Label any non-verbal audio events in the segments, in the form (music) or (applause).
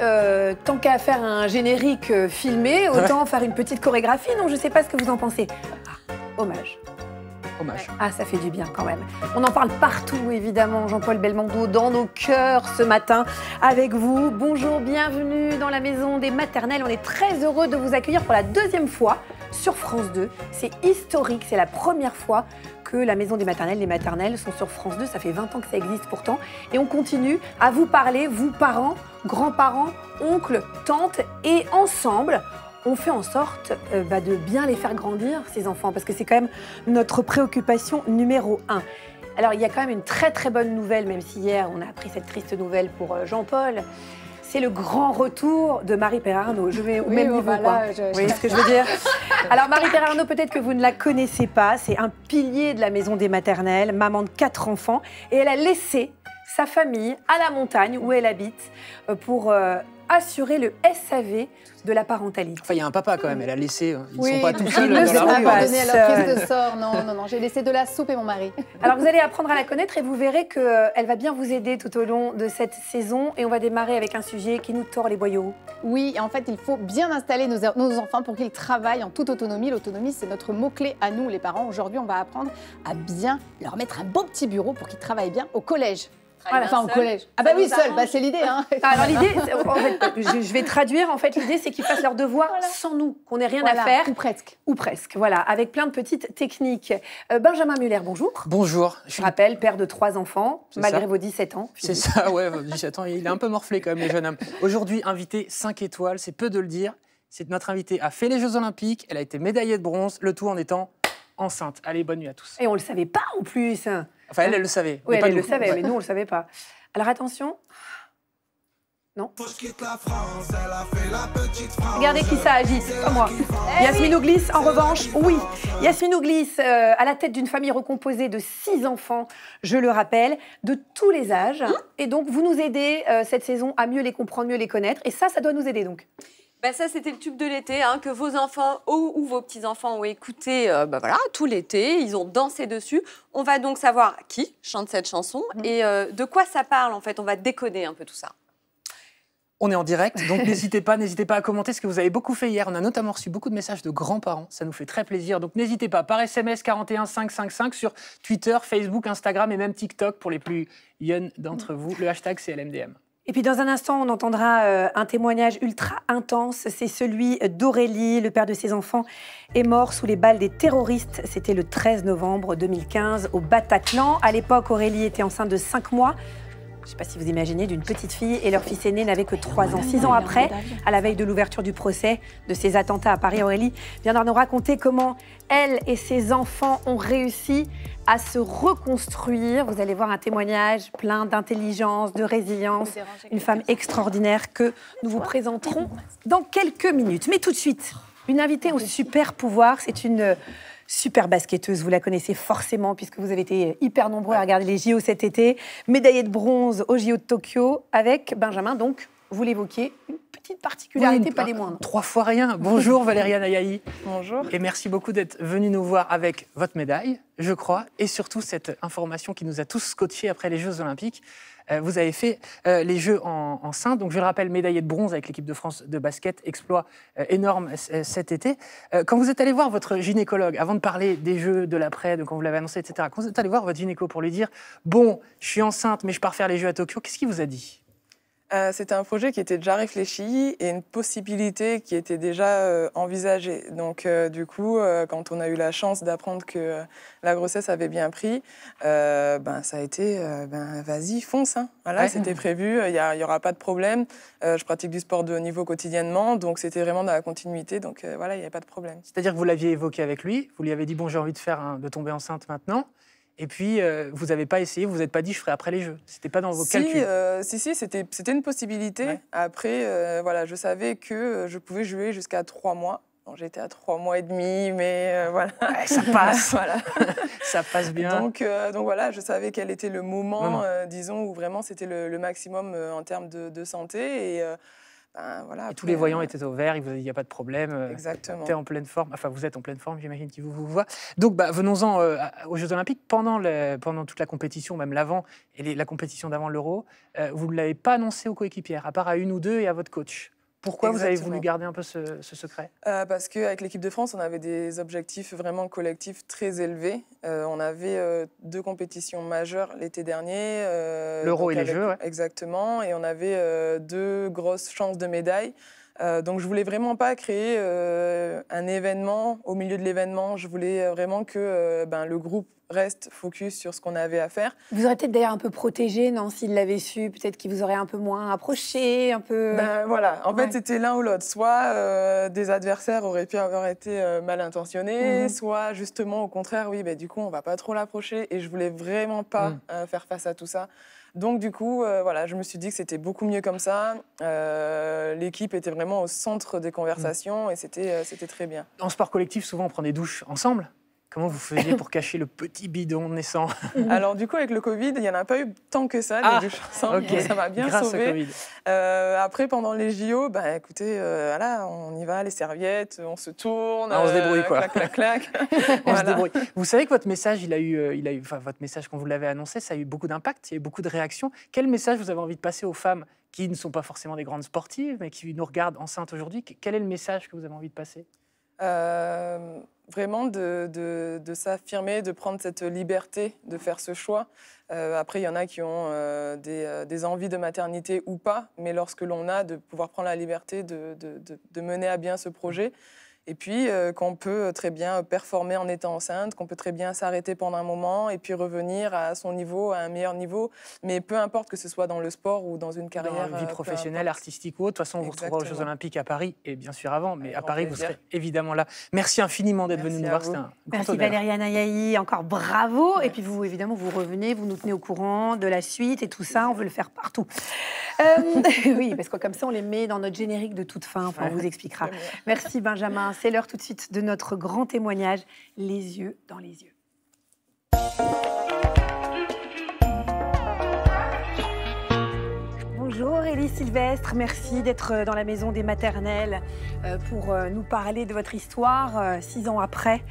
Euh, tant qu'à faire un générique euh, filmé, autant faire une petite chorégraphie. Non, je ne sais pas ce que vous en pensez. Ah, hommage. Hommage. Ah, ça fait du bien quand même. On en parle partout, évidemment, Jean-Paul Belmondo, dans nos cœurs ce matin avec vous. Bonjour, bienvenue dans la maison des maternelles. On est très heureux de vous accueillir pour la deuxième fois sur France 2. C'est historique, c'est la première fois que la maison des maternelles, les maternelles sont sur France 2. Ça fait 20 ans que ça existe pourtant. Et on continue à vous parler, vous parents, grands-parents, oncles, tantes, et ensemble, on fait en sorte euh, bah, de bien les faire grandir, ces enfants, parce que c'est quand même notre préoccupation numéro un. Alors il y a quand même une très très bonne nouvelle, même si hier on a appris cette triste nouvelle pour euh, Jean-Paul. C'est le grand retour de Marie Perrarno. Je vais au même oh, niveau. Bah quoi. ce que je veux dire Alors Marie Perrarno, peut-être que vous ne la connaissez pas. C'est un pilier de la maison des maternelles, maman de quatre enfants. Et elle a laissé sa famille à la montagne où elle habite euh, pour euh, assurer le SAV de la parentalité. Enfin, il y a un papa quand même, elle a laissé. Hein. Ils ne sont pas tout seuls dans la hein. Pas à de sort. Non, non, non, j'ai laissé de la soupe et mon mari. (laughs) Alors, vous allez apprendre à la connaître et vous verrez qu'elle euh, va bien vous aider tout au long de cette saison. Et on va démarrer avec un sujet qui nous tord les boyaux. Oui, en fait, il faut bien installer nos, nos enfants pour qu'ils travaillent en toute autonomie. L'autonomie, c'est notre mot-clé à nous, les parents. Aujourd'hui, on va apprendre à bien leur mettre un beau petit bureau pour qu'ils travaillent bien au collège. Ah, enfin, au collège. Ah bah oui, seul, bah, c'est l'idée. Hein. (laughs) alors l'idée, en fait, je vais traduire, en fait, l'idée, c'est qu'ils fassent leurs devoirs sans nous, qu'on n'ait rien à faire. Ou presque. Ou presque, voilà, avec plein de petites techniques. Euh, Benjamin Muller, bonjour. Bonjour. Je, rappelle, père de trois enfants, malgré vos 17 ans. C'est ça, ouais, 17 ans, il est un peu morflé quand même, le jeune homme. Aujourd'hui, invité 5 étoiles, c'est peu de le dire. C'est notre invité a fait les Jeux Olympiques, elle a été médaillée de bronze, le tout en étant enceinte. Allez, bonne nuit à tous. Et on ne le savait pas en plus. Enfin, elle, elle le savait. Oui, elle, elle le savait, mais nous, on ne le savait pas. Alors attention. Non Regardez qui ça agite, pas moi. Yasmin Yasmine Oglis, en revanche, oui. Yasmine Ouglis, euh, à la tête d'une famille recomposée de six enfants, je le rappelle, de tous les âges. et donc, vous nous aidez euh, cette saison à mieux les comprendre, mieux les connaître. Et ça, ça doit nous aider donc. Bah, ça, c'était le tube de l'été, hein, que vos enfants ou, vos petits-enfants ont écouté euh, bah, voilà, tout l'été. Ils ont dansé dessus. On va donc savoir qui chante cette chanson mhm. et euh, de quoi ça parle, en fait. On va décoder un peu tout ça. On est en direct, donc (laughs) n'hésitez pas, n'hésitez pas à commenter ce que vous avez beaucoup fait hier. On a notamment reçu beaucoup de messages de grands-parents, ça nous fait très plaisir. Donc n'hésitez pas par SMS 41555 sur Twitter, Facebook, Instagram et même TikTok pour les plus jeunes d'entre mhm. vous. Le hashtag c'est LMDM. Et puis dans un instant, on entendra euh, un témoignage ultra intense. C'est celui d'Aurélie, le père de ses enfants, est mort sous les balles des terroristes. C'était le 13 novembre 2015 au Bataclan. À l'époque, Aurélie était enceinte de 5 mois. Je ne sais pas si vous imaginez, d'une petite fille et leur fils aîné n'avait que 3 ans. 6 ans après, à la veille de l'ouverture du procès de ces attentats à Paris, Aurélie viendra nous raconter comment elle et ses enfants ont réussi à se reconstruire. Vous allez voir un témoignage plein d'intelligence, de résilience, une femme extraordinaire que nous vous présenterons dans quelques minutes. Mais tout de suite, une invitée au super pouvoir, c'est une super basketteuse. Vous la connaissez forcément puisque vous avez été hyper nombreux à regarder les JO cet été. Médaillée de bronze aux JO de Tokyo avec Benjamin, donc vous l'évoquiez, une petite particularité, pas des moindres. Trois fois rien. Bonjour Valéria Nayahi. Bonjour. Et merci beaucoup d'être venue nous voir avec votre médaille, je crois, et surtout cette information qui nous a tous scotchés après les Jeux Olympiques. Euh, vous avez fait euh, les Jeux en, Donc, je le rappelle, médaillé de bronze avec l'équipe de France de basket, exploit euh, énorme cet été. quand vous êtes allé voir votre gynécologue, avant de parler des Jeux, de l'après, de quand vous l'avez annoncé, etc., quand vous êtes allé voir votre gynéco pour lui dire Bon, je suis enceinte, mais je pars faire les Jeux à Tokyo, qu'est-ce qu'il vous a dit euh, c'était un projet qui était déjà réfléchi et une possibilité qui était déjà euh, envisagée. Donc, euh, du coup, quand on a eu la chance d'apprendre que la grossesse avait bien pris, ben, ça a été ben, vas-y, fonce. Hein. c'était prévu, il n'y aura pas de problème. je pratique du sport de haut niveau quotidiennement, donc c'était vraiment dans la continuité. Donc, voilà, il n'y avait pas de problème. C'est-à-dire que vous l'aviez évoqué avec lui, vous lui avez dit bon, j'ai envie de, faire de tomber enceinte maintenant. Et puis, euh, vous n'avez pas essayé, vous n'êtes pas dit je ferai après les jeux. C'était pas dans vos calculs. Euh, si, si, c'était une possibilité. Après, euh, voilà, je savais que je pouvais jouer jusqu'à trois mois. J'étais à trois mois et demi, mais voilà. ça passe, (laughs) voilà. (laughs) ça passe bien. Donc, donc voilà, je savais quel était le moment, disons, où vraiment c'était le, maximum en termes de, de santé. Et Hein, tous les voyants euh, étaient au vert, il n'y a pas de problème. Euh, Exactement. en pleine forme. Enfin, vous êtes en pleine forme, j'imagine qu'ils vous, vous voient. Donc, bah, venons-en euh, aux Jeux Olympiques. Pendant, pendant toute la compétition, même l'avant et la compétition d'avant l'Euro, vous ne l'avez pas annoncé aux coéquipières, à part à une ou deux et à votre coach. Pourquoi vous avez voulu garder un peu ce, secret euh, Parce qu'avec l'équipe de France, on avait des objectifs vraiment collectifs très élevés. Euh, on avait euh, deux compétitions majeures l'été dernier. L'Euro et les Jeux, Exactement. Et on avait deux grosses chances de médailles. Euh, donc je voulais vraiment pas créer euh, un événement au milieu de l'événement. Je voulais euh, vraiment que ben, le groupe reste focus sur ce qu'on avait à faire. Vous auriez peut-être d'ailleurs un peu protégé, non S'il l'avait su, peut-être qu'il vous aurait un peu moins approché, un peu. Ben, voilà, en fait c'était l'un ou l'autre. Soit des adversaires auraient pu avoir été mal intentionnés, mhm. soit justement au contraire, oui, ben, du coup on va pas trop l'approcher. Et je voulais vraiment pas mhm. faire face à tout ça. Donc du coup, euh, voilà, je me suis dit que c'était beaucoup mieux comme ça. Euh, l'équipe était vraiment au centre des mm. conversations et c'était euh, c'était très bien. En sport collectif, souvent on prend des douches ensemble. Comment vous faisiez pour cacher le petit bidon naissant (laughs) Alors du coup, avec le Covid, il n'y en a pas eu tant que ça, ah, les hein. okay. ça m'a bien sauvé. Euh, après, pendant les JO, bah, écoutez, euh, on y va, les serviettes, on se tourne. Ah, on se débrouille euh, quoi. Clac, clac, clac. (laughs) (laughs) on se débrouille. Vous savez que votre message, il a eu, il a eu, votre message quand vous l'avez annoncé, ça a eu beaucoup d'impact, il y a eu beaucoup de réactions. Quel message vous avez envie de passer aux femmes qui ne sont pas forcément des grandes sportives, mais qui nous regardent enceintes aujourd'hui Quel est le message que vous avez envie de passer euh, vraiment de, s'affirmer, de prendre cette liberté de faire ce choix. Euh, après, il y en a qui ont euh, des, envies de maternité ou pas, mais lorsque l'on a, de pouvoir prendre la liberté de mener à bien ce projet et puis euh, qu'on peut très bien performer en étant enceinte, qu'on peut très bien s'arrêter pendant un moment et puis revenir à son niveau, à un meilleur niveau. Mais peu importe que ce soit dans le sport ou dans une carrière. Dans une vie euh, professionnelle, artistique ou autre. De toute façon, on vous retrouvera aux Jeux Olympiques à Paris et bien sûr avant. Mais à Paris, vous serez évidemment là. Merci infiniment d'être venu nous voir. Merci Valérie Ayaï, encore bravo. Et puis vous, évidemment, vous revenez, vous nous tenez au courant de la suite et tout ça. On veut le faire partout. Euh, (laughs) oui, parce que comme ça, on les met dans notre générique de toute fin. on vous expliquera. Merci Benjamin c'est l'heure tout de suite de notre grand témoignage, les yeux dans les yeux. Bonjour Aurélie Sylvestre, merci d'être euh, dans la maison des maternelles euh, pour euh, nous parler de votre histoire six ans après.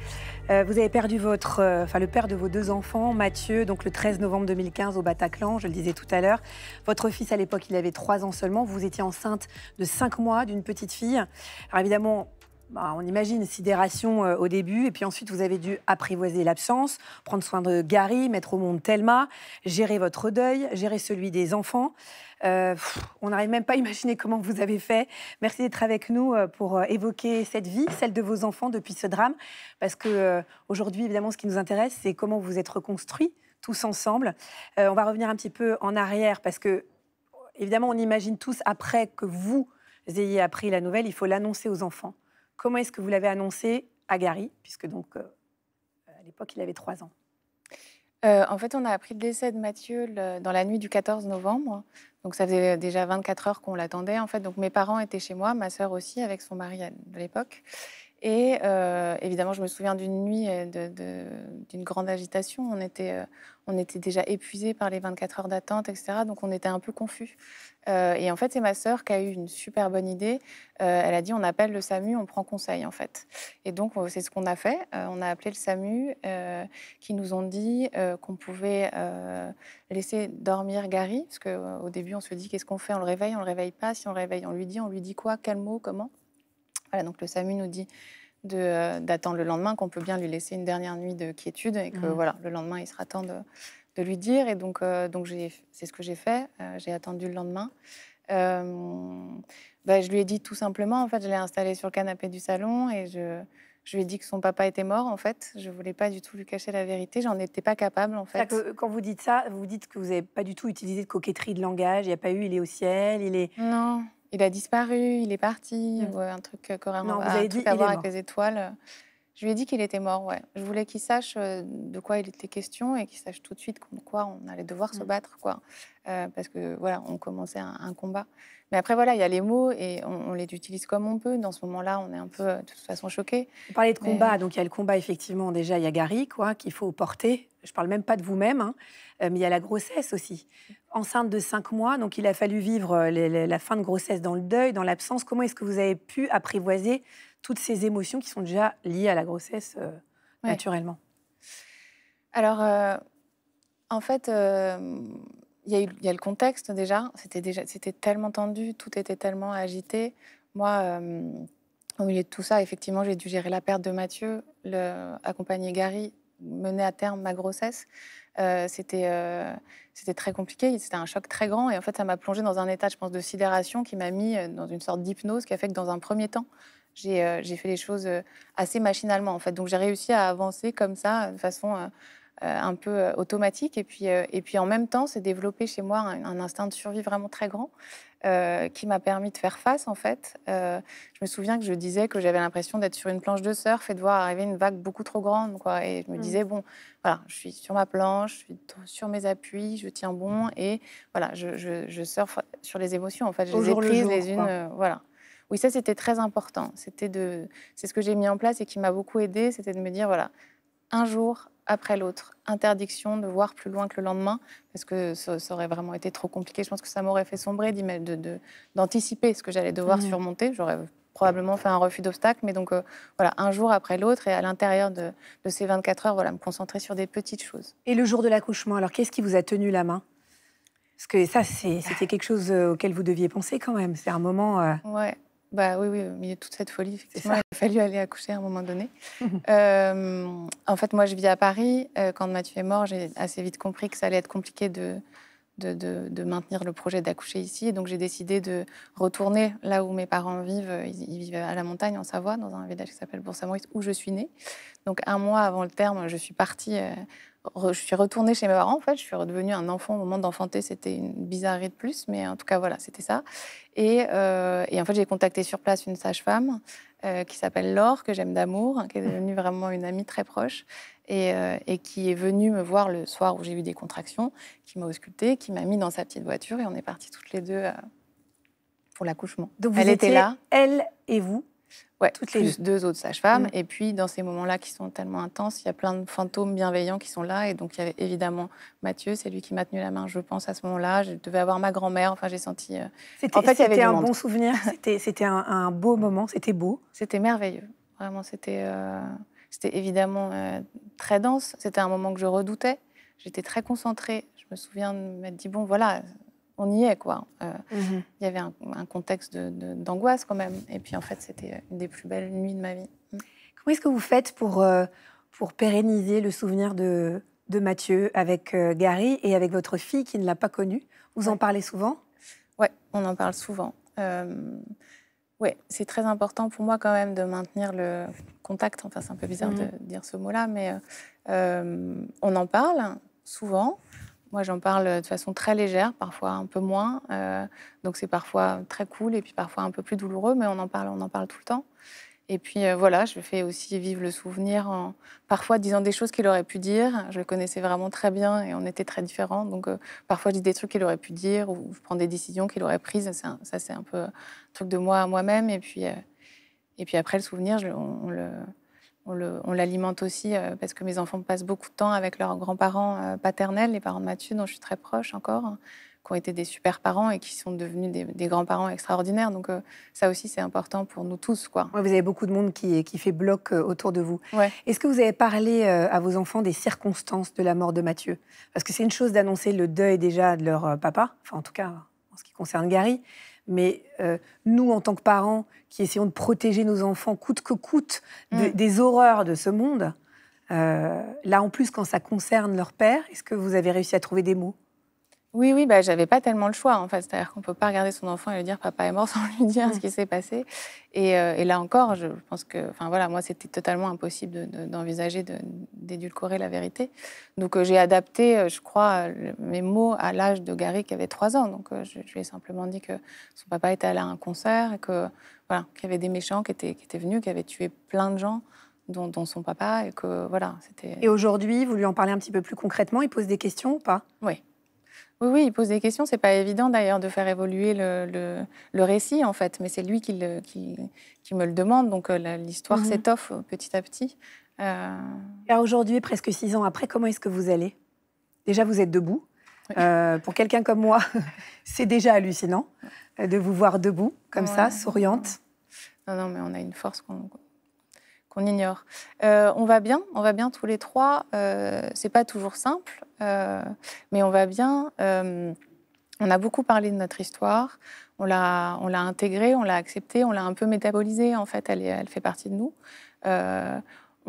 Vous avez perdu votre, enfin, le père de vos deux enfants, Mathieu, donc le 13 novembre 2015 au Bataclan, je le disais tout à l'heure. Votre fils à l'époque, il avait trois ans seulement. Vous étiez enceinte de cinq mois d'une petite fille. Alors évidemment, bah, on imagine sidération euh, au début, et puis ensuite vous avez dû apprivoiser l'absence, prendre soin de Gary, mettre au monde Thelma, gérer votre deuil, gérer celui des enfants. Euh, on n'arrive même pas à imaginer comment vous avez fait. Merci d'être avec nous euh, pour évoquer cette vie, celle de vos enfants depuis ce drame, parce qu'aujourd'hui, évidemment ce qui nous intéresse c'est comment vous êtes reconstruits tous ensemble. on va revenir un petit peu en arrière parce que évidemment on imagine tous après que vous ayez appris la nouvelle, il faut l'annoncer aux enfants. Comment est-ce que vous l'avez annoncé à Gary, puisque donc euh, à l'époque il avait trois ans euh, En fait, on a appris le décès de Mathieu dans la nuit du 14 novembre. Donc ça faisait déjà 24 heures qu'on l'attendait. En fait, donc mes parents étaient chez moi, ma sœur aussi avec son mari à, l'époque. Et euh, évidemment, je me souviens d'une nuit d'une grande agitation. On était on était déjà épuisé par les 24 heures d'attente, etc. Donc on était un peu confus. Euh, et en fait, c'est ma sœur qui a eu une super bonne idée. Euh, elle a dit on appelle le SAMU, on prend conseil en fait. Et donc euh, c'est ce qu'on a fait. on a appelé le SAMU qui nous ont dit qu'on pouvait laisser dormir Gary parce qu'au début on se dit qu'est-ce qu'on fait On le réveille, on le réveille pas. Si on réveille, on lui dit, on lui dit quoi, quel mot, comment. Voilà donc le SAMU nous dit euh, d'attendre le lendemain, qu'on peut bien lui laisser une dernière nuit de quiétude et que mm. voilà, le lendemain, il sera temps de, lui dire. Et donc, euh, c'est ce que j'ai fait. Euh, j'ai attendu le lendemain. Bah, je lui ai dit tout simplement, en fait, je l'ai installé sur le canapé du salon et je, je lui ai dit que son papa était mort, en fait. Je voulais pas du tout lui cacher la vérité. J'en étais pas capable, en fait. quand vous dites ça, vous dites que vous n'avez pas du tout utilisé de coquetterie de langage. Il n'y a pas eu il est au ciel, il est. Non il a disparu, il est parti, ou euh, un truc euh, coréen, vous avez un dit, à voir avec les étoiles. Je lui ai dit qu'il était mort, ouais. Je voulais qu'il sache euh, de quoi il était question et qu'il sache tout de suite contre quoi on allait devoir se mm. battre, quoi. Euh, parce que, voilà, on commençait un, combat. Mais après, voilà, il y a les mots et on, les utilise comme on peut. Dans ce moment-là, on est un peu, euh, de toute façon, choqués. Vous parlez de combat, donc il y a le combat, effectivement, déjà, il y a Gary, quoi, qu'il faut porter. Je parle même pas de vous-même, hein. mais il y a la grossesse aussi. Enceinte de cinq mois, donc il a fallu vivre la fin de grossesse dans le deuil, dans l'absence. Comment est-ce que vous avez pu apprivoiser toutes ces émotions qui sont déjà liées à la grossesse euh, naturellement Alors, euh, en fait, il euh, y, a le contexte déjà. C'était déjà, c'était tellement tendu, tout était tellement agité. Moi, au milieu de tout ça, effectivement, j'ai dû gérer la perte de Mathieu, le, accompagner Gary, mener à terme ma grossesse. c'était, c'était très compliqué, c'était un choc très grand. Et en fait, ça m'a plongée dans un état, je pense, de sidération qui m'a mis dans une sorte d'hypnose qui a fait que dans un premier temps, euh, j'ai fait les choses euh, assez machinalement en fait. Donc j'ai réussi à avancer comme ça euh, de façon un peu automatique et puis, et puis en même temps c'est développé chez moi un, instinct de survie vraiment très grand. qui m'a permis de faire face en fait. je me souviens que je disais que j'avais l'impression d'être sur une planche de surf et de voir arriver une vague beaucoup trop grande. Quoi. Et je me mmh. disais, bon, voilà, je suis sur ma planche, je suis sur mes appuis, je tiens bon mmh. et voilà, je, surfe sur les émotions en fait. Je les ai les unes. voilà. Oui, ça, c'était très important. C'était de, c'est ce que j'ai mis en place et qui m'a beaucoup aidé, c'était de me dire, voilà, un jour après l'autre, interdiction de voir plus loin que le lendemain, parce que ça, aurait vraiment été trop compliqué. Je pense que ça m'aurait fait sombrer d'anticiper de, ce que j'allais devoir surmonter. J'aurais probablement fait un refus d'obstacle. Mais donc, euh, voilà, un jour après l'autre, et à l'intérieur de, ces 24 heures, voilà, me concentrer sur des petites choses. Et le jour de l'accouchement, alors qu'est-ce qui vous a tenu la main Parce que ça, c'était quelque chose euh, auquel vous deviez penser quand même. C'est un moment. Euh, ouais. Bah oui, oui, au toute cette folie, il a fallu aller accoucher à un moment donné. (laughs) Mhm. Euh, en fait, moi, je vis à Paris. Euh, quand Mathieu est mort, j'ai assez vite compris que ça allait être compliqué de, de, maintenir le projet d'accoucher ici. donc j'ai décidé de retourner là où mes parents vivent. Ils, vivaient vivent à la montagne, en Savoie, dans un village qui s'appelle bourg où je suis née. Donc un mois avant le terme, je suis partie. Euh, je suis retournée chez mes parents, en fait, je suis redevenue un enfant. Au moment d'enfanter, c'était une bizarrerie de plus, mais en tout cas, voilà, c'était ça. et euh, en fait, j'ai contacté sur place une sage-femme euh, qui s'appelle Laure, que j'aime d'amour, hein, qui est devenue vraiment une amie très proche, euh, et, qui est venue me voir le soir où j'ai eu des contractions, qui m'a auscultée, qui m'a mis dans sa petite voiture, et on est partis toutes les deux euh, pour l'accouchement. Donc elle était là. Elle et vous Ouais, toutes les plus deux autres sages-femmes. Mm. Et puis, dans ces moments-là qui sont tellement intenses, il y a plein de fantômes bienveillants qui sont là. Et donc, il y avait évidemment Mathieu, c'est lui qui m'a tenu la main, je pense, à ce moment-là. Je devais avoir ma grand-mère. Enfin, j'ai senti. Euh, en fait, il y avait un bon souvenir. (laughs) C'était un, un, beau moment. C'était beau. C'était merveilleux. Vraiment, c'était euh, c'était évidemment euh, très dense. C'était un moment que je redoutais. J'étais très concentrée. Je me souviens de m'être dit bon, voilà, on y est, quoi. Euh, mhm. Il y avait un, contexte d'angoisse quand même. Et puis en fait, c'était une des plus belles nuits de ma vie. Mm. Comment est-ce que vous faites pour, euh, pour pérenniser le souvenir de, de Mathieu avec euh, Gary et avec votre fille qui ne l'a pas connu Vous en parlez souvent Oui, on en parle souvent. Oui, c'est très important pour moi quand même de maintenir le contact. Enfin, c'est un peu bizarre mhm. de dire ce mot-là, mais on en parle souvent. Moi, j'en parle euh, de façon très légère, parfois un peu moins. Euh, donc, c'est parfois très cool et puis parfois un peu plus douloureux, mais on en parle, on en parle tout le temps. Et puis euh, voilà, je fais aussi vivre le souvenir en parfois disant des choses qu'il aurait pu dire. Je le connaissais vraiment très bien et on était très différents. Donc parfois je dis des trucs qu'il aurait pu dire ou je prends des décisions qu'il aurait prises. ça c'est un peu un truc de moi à moi-même. Et puis et puis après le souvenir, on le on l'alimente aussi euh, parce que mes enfants passent beaucoup de temps avec leurs grands-parents euh, paternels, les parents de Mathieu, dont je suis très proche encore, hein, qui ont été des super parents et qui sont devenus des, grands-parents extraordinaires. Donc euh, ça aussi, c'est important pour nous tous. Quoi. vous avez beaucoup de monde qui, fait bloc autour de vous. Est-ce que vous avez parlé à vos enfants des circonstances de la mort de Mathieu Parce que c'est une chose d'annoncer le deuil déjà de leur papa, enfin en tout cas en ce qui concerne Gary, mais euh, nous, en tant que parents, qui essayons de protéger nos enfants coûte que coûte mm. des horreurs de ce monde, euh, là en plus, quand ça concerne leur père, est-ce que vous avez réussi à trouver des mots oui, oui, bah, j'avais pas tellement le choix en fait. C'est-à-dire qu'on peut pas regarder son enfant et lui dire papa est mort (laughs) sans lui dire ce mmh. qui s'est passé. Euh, et, là encore, je pense que, enfin voilà, moi c'était totalement impossible d'envisager d'édulcorer la vérité. Donc euh, j'ai adapté, euh, je crois, mes mots à l'âge de Gary qui avait trois ans. Donc je, lui ai simplement dit que son papa était allé à un concert et que voilà, qu'il y avait des méchants qui étaient, venus, qui avaient tué plein de gens. Dont, dont, son papa et que voilà, c'était. Et aujourd'hui, vous lui en parlez un petit peu plus concrètement, il pose des questions ou pas Oui, oui, oui, il pose des questions. C'est pas évident d'ailleurs de faire évoluer le, récit en fait, mais c'est lui qui, me le demande. Donc euh, l'histoire mhm. s'étoffe euh, petit à petit. Euh. Car Aujourd'hui, presque six ans après, comment est-ce que vous allez Déjà, vous êtes debout. pour quelqu'un comme moi, (laughs) c'est déjà hallucinant de vous voir debout, comme ça, souriante. Non, non, mais on a une force qu'on qu'on ignore. Euh, on va bien, on va bien tous les trois. Euh, c'est pas toujours simple, euh, mais on va bien. on a beaucoup parlé de notre histoire. On l'a, on intégrée, on l'a acceptée, on l'a un peu métabolisée. En fait, elle, elle fait partie de nous.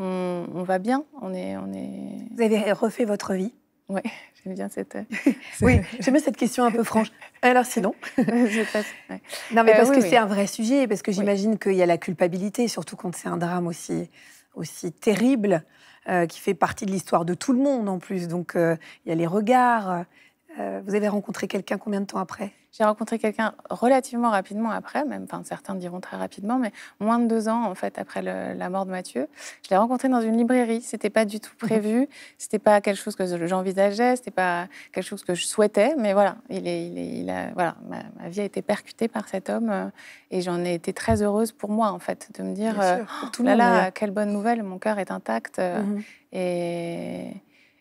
On, va bien. On est, on est. Vous avez refait votre vie. Oui, (laughs) j'aime bien cette. Euh, (laughs) oui, j'aime bien cette question un peu franche. Alors sinon (laughs) Non, mais euh, parce que c'est un vrai sujet, parce que j'imagine qu'il y a la culpabilité, surtout quand c'est un drame aussi, aussi terrible, euh, qui fait partie de l'histoire de tout le monde en plus. Donc il y a les regards, euh, vous avez rencontré quelqu'un combien de temps après J'ai rencontré quelqu'un relativement rapidement après, même, enfin certains diront très rapidement, mais moins de deux ans en fait après la mort de Mathieu. Je l'ai rencontré dans une librairie. C'était pas du tout mhm. prévu. C'était pas quelque chose que j'envisageais. C'était pas quelque chose que je souhaitais. Mais voilà, il est, il a, voilà, ma, vie a été percutée par cet homme euh, et j'en ai été très heureuse pour moi en fait de me dire, euh, oh tout là là, quelle bonne nouvelle, mon cœur est intact mhm. et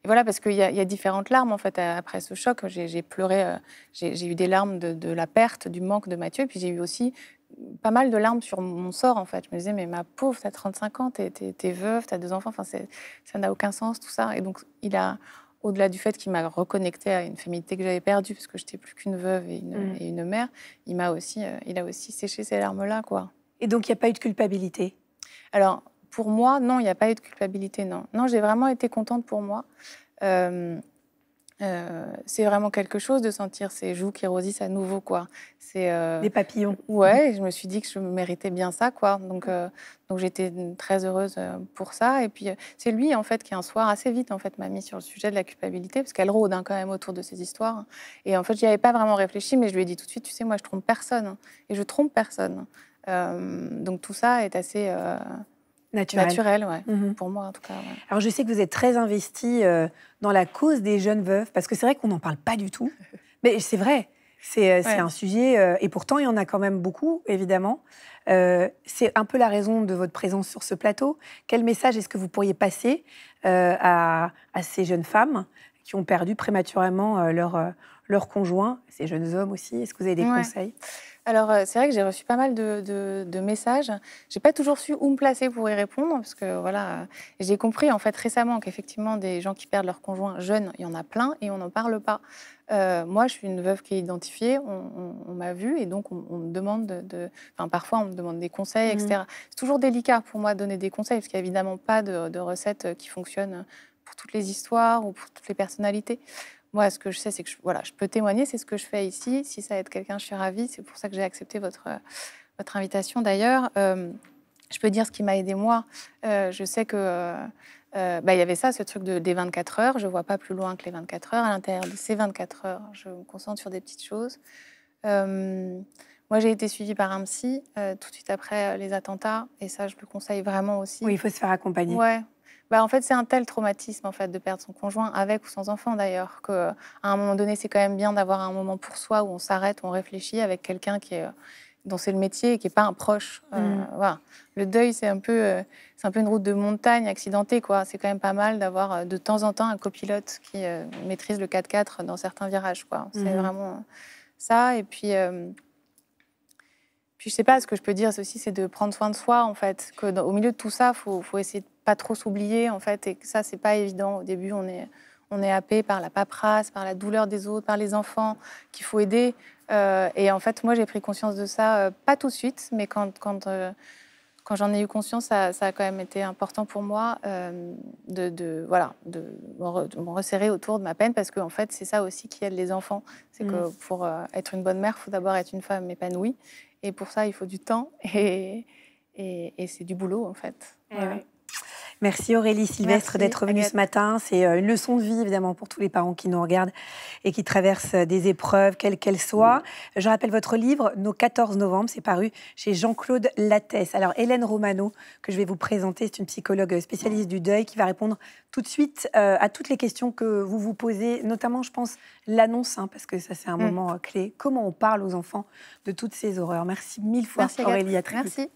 voilà, parce qu'il y, a différentes larmes, en fait, après ce choc. J'ai pleuré, euh, j'ai eu des larmes de, la perte, du manque de Mathieu, puis j'ai eu aussi pas mal de larmes sur mon sort, en fait. Je me disais, mais ma pauvre, t'as 35 ans, t'es es, veuve, t'as deux enfants, enfin, ça n'a aucun sens, tout ça. Et donc, il a au-delà du fait qu'il m'a reconnectée à une féminité que j'avais perdue, parce que j'étais plus qu'une veuve et une, mm. mère, il m'a aussi, euh, il a aussi séché ces larmes-là, quoi. Et donc, il n'y a pas eu de culpabilité Alors, pour moi, non, il n'y a pas eu de culpabilité, non. Non, j'ai vraiment été contente pour moi. Euh, euh, c'est vraiment quelque chose de sentir ces joues qui rosissent à nouveau, quoi. C'est euh, des papillons. Ouais, je me suis dit que je méritais bien ça, quoi. Donc, donc j'étais très heureuse pour ça. Et puis c'est lui, en fait, qui un soir assez vite, en fait, m'a mis sur le sujet de la culpabilité, parce qu'elle rôde hein, quand même autour de ces histoires. Et en fait, j'y avais pas vraiment réfléchi, mais je lui ai dit tout de suite, tu sais, moi, je trompe personne, et je trompe personne. donc tout ça est assez Naturel. Mhm. Pour moi, en tout cas. Alors, je sais que vous êtes très investi euh, dans la cause des jeunes veuves, parce que c'est vrai qu'on n'en parle pas du tout. (laughs) Mais c'est vrai. C'est euh, un sujet, euh, et pourtant, il y en a quand même beaucoup, évidemment. c'est un peu la raison de votre présence sur ce plateau. Quel message est-ce que vous pourriez passer à, ces jeunes femmes qui ont perdu prématurément leur, leur conjoint, ces jeunes hommes aussi Est-ce que vous avez des conseils alors, euh, c'est vrai que j'ai reçu pas mal de, messages. Je messages. J'ai pas toujours su où me placer pour y répondre, parce que voilà, euh, j'ai compris en fait récemment qu'effectivement, des gens qui perdent leur conjoint jeune, il y en a plein et on n'en parle pas. Euh, moi, je suis une veuve qui est identifiée, on, m'a vue et donc on, me demande de, Enfin, parfois, on me demande des conseils, etc. Mmh. C'est toujours délicat pour moi de donner des conseils, parce qu'il n'y a évidemment pas de, de recettes qui fonctionne pour toutes les histoires ou pour toutes les personnalités. Moi, ce que je sais, c'est que je, voilà, je peux témoigner, c'est ce que je fais ici. Si ça aide quelqu'un, je suis ravie. C'est pour ça que j'ai accepté votre, votre invitation d'ailleurs. Euh, je peux dire ce qui m'a aidé moi. Euh, je sais que euh, bah, il y avait ça, ce truc de, des 24 heures. Je vois pas plus loin que les 24 heures. À l'intérieur de ces 24 heures, je me concentre sur des petites choses. moi, j'ai été suivie par un psy tout de suite après les attentats, et ça, je le conseille vraiment aussi. Oui, il faut se faire accompagner. Ouais, bah, en fait, c'est un tel traumatisme en fait, de perdre son conjoint, avec ou sans enfant d'ailleurs, qu'à euh, un moment donné, c'est quand même bien d'avoir un moment pour soi où on s'arrête, on réfléchit avec quelqu'un qui est euh, dont c'est le métier et qui n'est pas un proche. Euh, mm. voilà. Le deuil, c'est un, peu, c'est un peu une route de montagne accidentée. Quoi. C'est quand même pas mal d'avoir de temps en temps un copilote qui maîtrise le 4x4 dans certains virages. Quoi. C'est mm. vraiment ça. Et puis, puis je sais pas, ce que je peux dire aussi, c'est de prendre soin de soi, en fait. Que au milieu de tout ça, faut, faut essayer de pas trop s'oublier, en fait. Et que ça, c'est pas évident. Au début, on est, on est happé par la paperasse, par la douleur des autres, par les enfants qu'il faut aider. Euh, et en fait, moi, j'ai pris conscience de ça, euh, pas tout de suite, mais quand, quand, euh, quand j'en ai eu conscience, ça, a quand même été important pour moi de, voilà, de me resserrer autour de ma peine, parce qu'en en fait, c'est ça aussi qui aide les enfants. C'est mmh. que pour être une bonne mère, il faut d'abord être une femme épanouie. Et pour ça, il faut du temps et, c'est du boulot, en fait. Eh Merci Aurélie Sylvestre d'être venue ce matin. C'est euh, une leçon de vie, évidemment, pour tous les parents qui nous regardent et qui traversent euh, des épreuves, quelles qu'elles soient. Je rappelle votre livre, Nos 14 novembre, c'est paru chez Jean-Claude Lattès. Alors, Hélène Romano, que je vais vous présenter, c'est une psychologue spécialiste du deuil qui va répondre tout de suite euh, à toutes les questions que vous vous posez, notamment, je pense, l'annonce, hein, parce que ça, c'est un mm. moment clé. Comment on parle aux enfants de toutes ces horreurs Merci mille fois, Aurélie. À très Merci.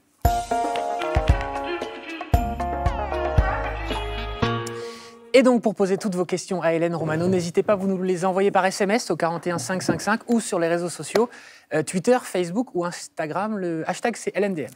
Et donc, pour poser toutes vos questions à Hélène Romano, n'hésitez pas, vous nous les envoyez par SMS au 41555 ou sur les réseaux sociaux, euh, Twitter, Facebook ou Instagram. Le hashtag, c'est LNDM.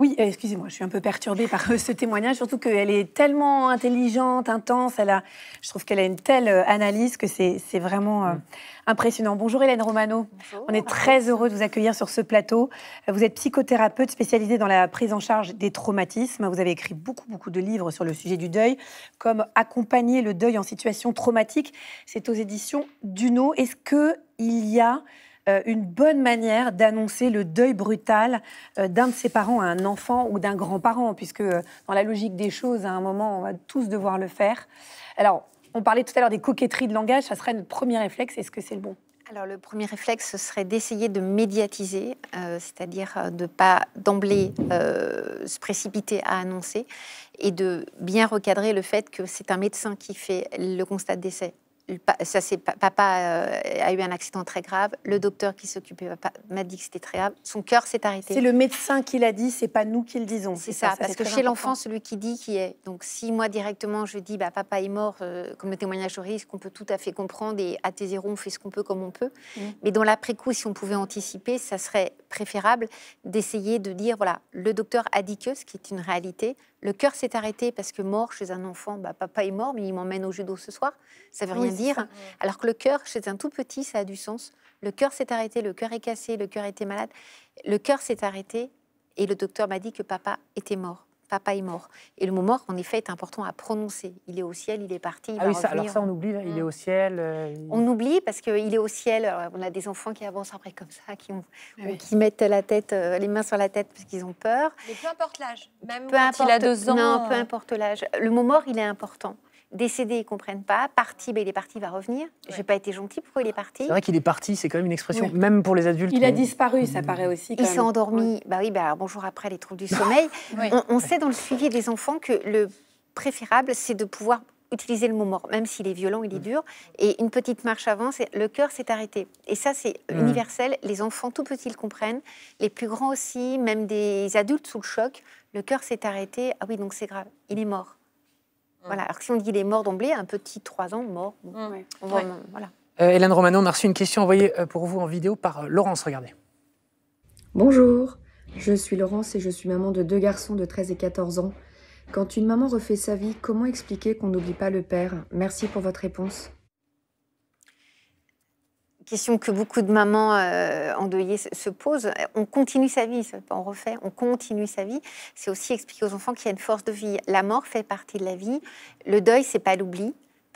Oui, euh, excusez-moi, je suis un peu perturbée par euh, ce témoignage, surtout qu'elle est tellement intelligente, intense, elle a, je trouve qu'elle a une telle euh, analyse que c'est vraiment mm. impressionnant. Bonjour Hélène Romano, on est très heureux de vous accueillir sur ce plateau. Vous êtes psychothérapeute spécialisée dans la prise en charge des traumatismes, vous avez écrit beaucoup, beaucoup de livres sur le sujet du deuil, comme Accompagner le deuil en situation traumatique, c'est aux éditions Duno. Est-ce qu'il y a euh, une bonne manière d'annoncer le deuil brutal euh, d'un de ses parents à un enfant ou d'un grand-parent, puisque euh, dans la logique des choses, à un moment, on va tous devoir le faire. Alors, on parlait tout à l'heure des coquetteries de langage, ça serait notre premier réflexe, est-ce que c'est le bon alors le premier réflexe, ce serait d'essayer de médiatiser, c'est-à-dire de pas d'emblée se précipiter à annoncer et de bien recadrer le fait que c'est un médecin qui fait le constat d'essai papa euh, a eu un accident très grave. Le docteur qui s'occupait m'a dit que c'était très grave. Son cœur s'est arrêté. C'est le médecin qui l'a dit, c'est pas nous qui le disons. C'est ça, parce que chez l'enfant, celui qui dit qui est. Donc si moi directement je dis bah papa est mort euh, comme témoignage de risque, qu'on peut tout à fait comprendre et à tes zéros on fait ce qu'on peut comme on peut. Mm. Mais dans l'après coup, si on pouvait anticiper, ça serait préférable d'essayer de dire, voilà, le docteur a dit que, ce qui est une réalité, le cœur s'est arrêté parce que mort chez un enfant, bah, papa est mort, mais il m'emmène au judo ce soir, ça veut rien dire. Alors que le cœur, chez un tout petit, ça a du sens. Le cœur s'est arrêté, le cœur est cassé, le cœur était malade. Le cœur s'est arrêté et le docteur m'a dit que papa était mort papa est mort. Et le mot mort, en effet, est important à prononcer. Il est au ciel, il est parti. Il ah oui, alors ça, on oublie, il est mm. au ciel. Euh, on oublie parce qu'il est au ciel. on a des enfants qui avancent après comme ça, qui, mettent la tête, euh, les mains sur la tête parce qu'ils ont peur. Mais peu importe l'âge, même peu il a deux ans. Non, peu euh. importe l'âge. Le mot mort, il est important. Décédé, ils ne comprennent pas. Parti, ben, il est parti, il va revenir. Je n'ai pas été gentil, pourquoi il est parti C'est vrai qu'il est parti, c'est quand même une expression, même pour les adultes. Il a disparu, ça paraît aussi. il s'est endormi, bah oui, bah bonjour après les troubles du sommeil. (laughs) on, sait dans le suivi des enfants que le préférable, c'est de pouvoir utiliser le mot mort, même s'il est violent, il est mm. dur. Et une petite marche avant, c'est le cœur s'est arrêté. Et ça, c'est mm. universel. Les enfants tout petits le comprennent, les plus grands aussi, même des adultes sous le choc. Le cœur s'est arrêté. Ah oui, donc c'est grave, il est mort. Mm. Voilà. Alors si on dit qu'il est mort d'emblée, un petit 3 ans mort, mm. voilà. Euh, Hélène Romano, on a reçu une question envoyée euh, pour vous en vidéo par euh, Laurence. Regardez. Bonjour, je suis Laurence et je suis maman de deux garçons de 13 et 14 ans. Quand une maman refait sa vie, comment expliquer qu'on n'oublie pas le père Merci pour votre réponse question que beaucoup de mamans euh, endeuillées se posent. On continue sa vie, on refait, on continue sa vie. C'est aussi expliquer aux enfants qu'il y a une force de vie. La mort fait partie de la vie. Le deuil, c'est pas l'oubli.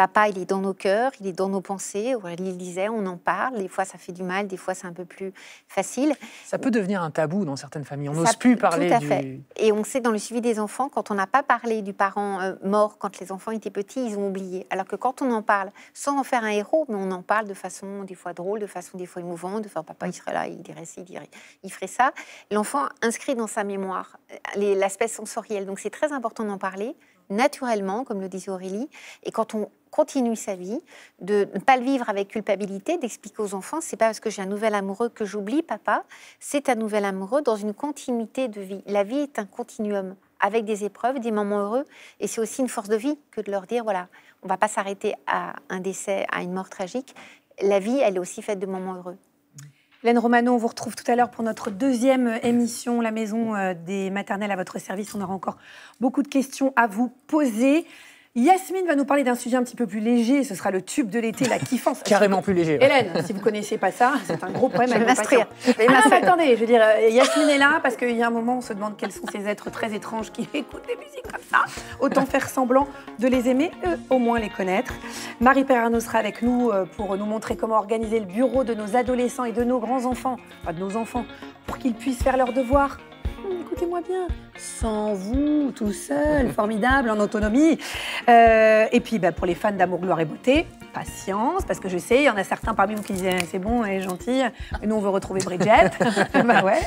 Papa, il est dans nos cœurs, il est dans nos pensées. Il disait, on en parle. Des fois, ça fait du mal, des fois, c'est un peu plus facile. Ça peut devenir un tabou dans certaines familles. On n'ose plus parler. Tout à fait. Et on sait dans le suivi des enfants, quand on n'a pas parlé du parent euh, mort quand les enfants étaient petits, ils ont oublié. Alors que quand on en parle, sans en faire un héros, mais on en parle de façon des fois drôle, de façon des fois émouvante, de faire papa, il serait là, il dirait ci, il, dirait, il ferait ça. L'enfant inscrit dans sa mémoire euh, l'aspect sensoriel. Donc c'est très important d'en parler naturellement, comme le disait Aurélie, et quand on continue sa vie, de ne pas le vivre avec culpabilité, d'expliquer aux enfants, c'est pas parce que j'ai un nouvel amoureux que j'oublie papa, c'est un nouvel amoureux dans une continuité de vie. La vie est un continuum avec des épreuves, des moments heureux, et c'est aussi une force de vie que de leur dire, voilà, on va pas s'arrêter à un décès, à une mort tragique, la vie, elle est aussi faite de moments heureux. Hélène Romano, on vous retrouve tout à l'heure pour notre deuxième émission, La Maison euh, des Maternelles à votre service. On aura encore beaucoup de questions à vous poser. Yasmine va nous parler d'un sujet un petit peu plus léger. Ce sera le tube de l'été, la kiffance. (laughs) Carrément plus léger. Hélène, si vous connaissez pas ça, c'est un gros problème. Je vais ah, m'instruire. attendez, je veux dire, euh, Yasmine est là parce qu'il y a un moment, on se demande quels sont ces êtres très étranges qui (laughs) écoutent des musiques comme ça. Autant faire semblant de les aimer, eux au moins les connaître. Marie Perrano sera avec nous euh, pour nous montrer comment organiser le bureau de nos adolescents et de nos grands-enfants, enfin de nos enfants, pour qu'ils puissent faire leurs devoirs Hum, écoutez-moi bien, sans vous, tout seul, (laughs) formidable, en autonomie. Euh, et puis, bah, pour les fans d'amour, gloire et beauté, patience, parce que je sais, il y en a certains parmi vous qui disaient eh, c'est bon, et est gentille, nous on veut retrouver Bridget. (laughs) (laughs) bah ouais,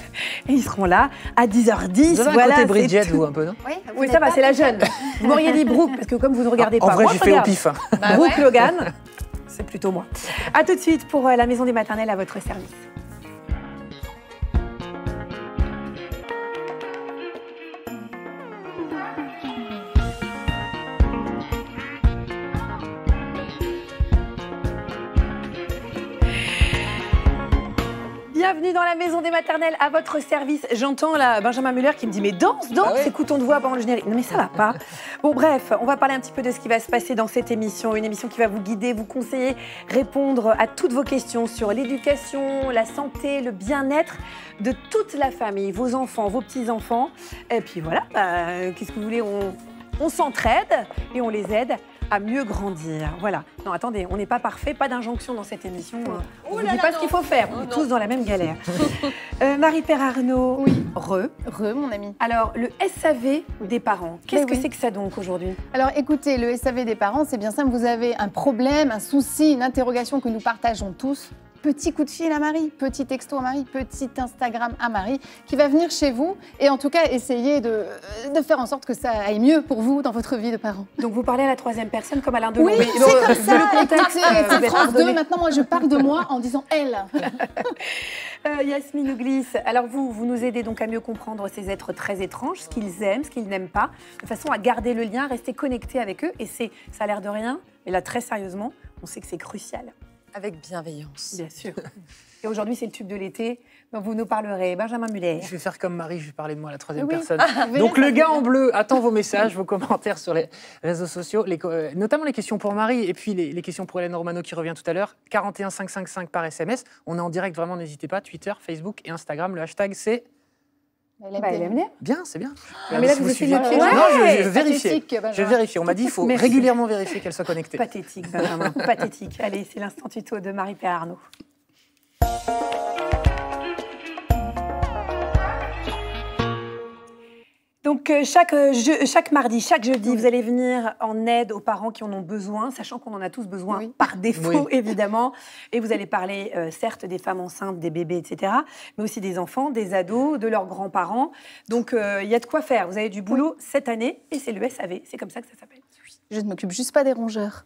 et ils seront là à 10h10. Vous voilà, Bridget, vous, un peu, non Oui, ça va, c'est la jeune. Vous m'auriez dit Brooke, parce que comme vous ne regardez pas. En vrai, j'ai fait au pif. Bah Brooke Logan, c'est plutôt moi. À tout de suite pour euh, la maison des maternelles à votre service. Bienvenue dans la maison des maternelles, à votre service. J'entends là Benjamin Muller qui me dit Mais danse, danse, ah écoutons de voix pendant le générique. Non, mais ça va pas. Bon, bref, on va parler un petit peu de ce qui va se passer dans cette émission. Une émission qui va vous guider, vous conseiller, répondre à toutes vos questions sur l'éducation, la santé, le bien-être de toute la famille, vos enfants, vos petits-enfants. Et puis voilà, bah, qu'est-ce que vous voulez on s'entraide et on les aide à mieux grandir. Voilà. Non, attendez, on n'est pas parfait, pas d'injonction dans cette émission. Hein. Oh on ne dit pas ce qu'il faut faire, on est tous dans la même galère. (laughs) Euh, Marie-Père Arnaud, oui. re. Re, mon ami. Alors, le SAV des parents, qu'est-ce ben que c'est que ça donc aujourd'hui Alors, écoutez, le SAV des parents, c'est bien simple. Vous avez un problème, un souci, une interrogation que nous partageons tous petit coup de fil à Marie, petit texto à Marie, petit Instagram à Marie, qui va venir chez vous et en tout cas essayer de, faire en sorte que ça aille mieux pour vous dans votre vie de parent. Donc vous parlez à la troisième personne comme à de Delon. Oui, c'est euh, comme ça. Le contexte, euh, Maintenant, moi, je parle de moi en disant elle. Yasmin (laughs) euh, Yasmine Ouglis, alors vous, vous nous aidez donc à mieux comprendre ces êtres très étranges, ce qu'ils aiment, ce qu'ils n'aiment pas, de façon à garder le lien, rester connecté avec eux. Et c'est, ça a l'air de rien, mais là, très sérieusement, on sait que c'est crucial. Avec bienveillance. Bien sûr. (laughs) Et aujourd'hui, c'est le tube de l'été dont vous nous parlerez. Benjamin Muller. Je vais faire comme Marie, je vais parler de moi à la troisième personne. Ah, Donc, le gars en bleu attend vos messages, vos commentaires sur les réseaux sociaux, euh, notamment les questions pour Marie et puis les, les, questions pour Hélène Romano qui revient tout à l'heure. 41555 par SMS. On est en direct, vraiment, n'hésitez pas. Twitter, Facebook et Instagram. Le hashtag, c'est elle est bah, bien. c'est bien. Ah, mais là, vous vous le Non, je, vérifie. Bah, je vérifie. On m'a dit qu'il faut régulièrement vérifier qu'elle soit connectée. Pathétique, Benjamin. Pathétique. Allez, c'est l'instant tuto de Marie-Pierre Arnaud. Donc euh, chaque, euh, chaque mardi, chaque jeudi, vous allez venir en aide aux parents qui en ont besoin, sachant qu'on en a tous besoin par défaut, (laughs) évidemment. Et vous allez parler, euh, certes, des femmes enceintes, des bébés, etc., mais aussi des enfants, des ados, de leurs grands-parents. Donc il y a de quoi faire. Vous avez du boulot cette année et c'est le SAV, c'est comme ça que ça s'appelle. Je ne m'occupe juste pas des rongeurs.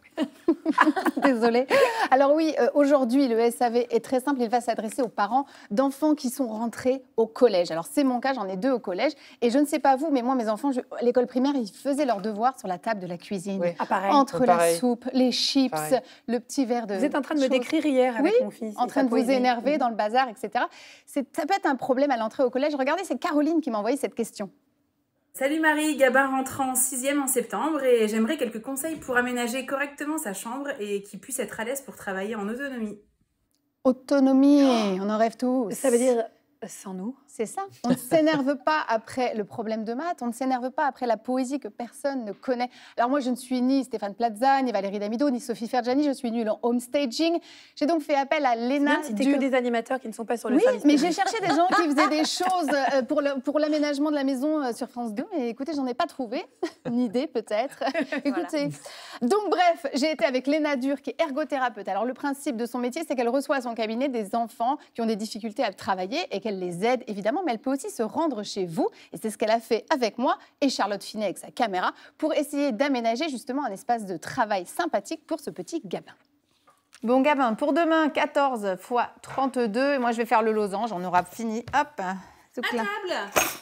(laughs) Désolée. Alors oui, euh, aujourd'hui, le SAV est très simple. Il va s'adresser aux parents d'enfants qui sont rentrés au collège. Alors c'est mon cas, j'en ai deux au collège. Et je ne sais pas vous, mais moi, mes enfants, à l'école primaire, ils faisaient leurs devoirs sur la table de la cuisine. Ah, Entre la soupe, les chips, le petit verre de... Vous êtes en train de me décrire hier avec mon fils. en train de vous énerver mm. dans le bazar, etc. Ça peut être un problème à l'entrée au collège. Regardez, c'est Caroline qui m'a envoyé cette question. Salut Marie, Gabin rentre en 6 sixième en septembre et j'aimerais quelques conseils pour aménager correctement sa chambre et qu'il puisse être à l'aise pour travailler en autonomie. Autonomie, oh. on en rêve tous. Ça veut dire sans nous c'est ça. On ne s'énerve (laughs) pas après le problème de maths, on ne s'énerve pas après la poésie que personne ne connaît. Alors moi, je ne suis ni Stéphane Plaza, ni Valérie Damido, ni Sophie Ferjani, je suis nulle en home staging. J'ai donc fait appel à Léna. C'était que des animateurs qui ne sont pas sur le oui, mais j'ai cherché des gens qui faisaient des (laughs) choses euh, pour, pour l'aménagement de la maison euh, sur France 2, mais écoutez, j'en ai pas trouvé. Une idée peut-être. (laughs) écoutez. Donc bref, j'ai été avec Léna Dur, qui est ergothérapeute. Alors le principe de son métier, c'est qu'elle reçoit à son cabinet des enfants qui ont des difficultés à travailler et qu'elle les aide évidemment évidemment, mais elle peut aussi se rendre chez vous. Et c'est ce qu'elle a fait avec moi et Charlotte Finet avec sa caméra pour essayer d'aménager justement un espace de travail sympathique pour ce petit Gabin. Bon Gabin, pour demain, 14 x 32. Moi, je vais faire le losange. On aura fini. Hop. à table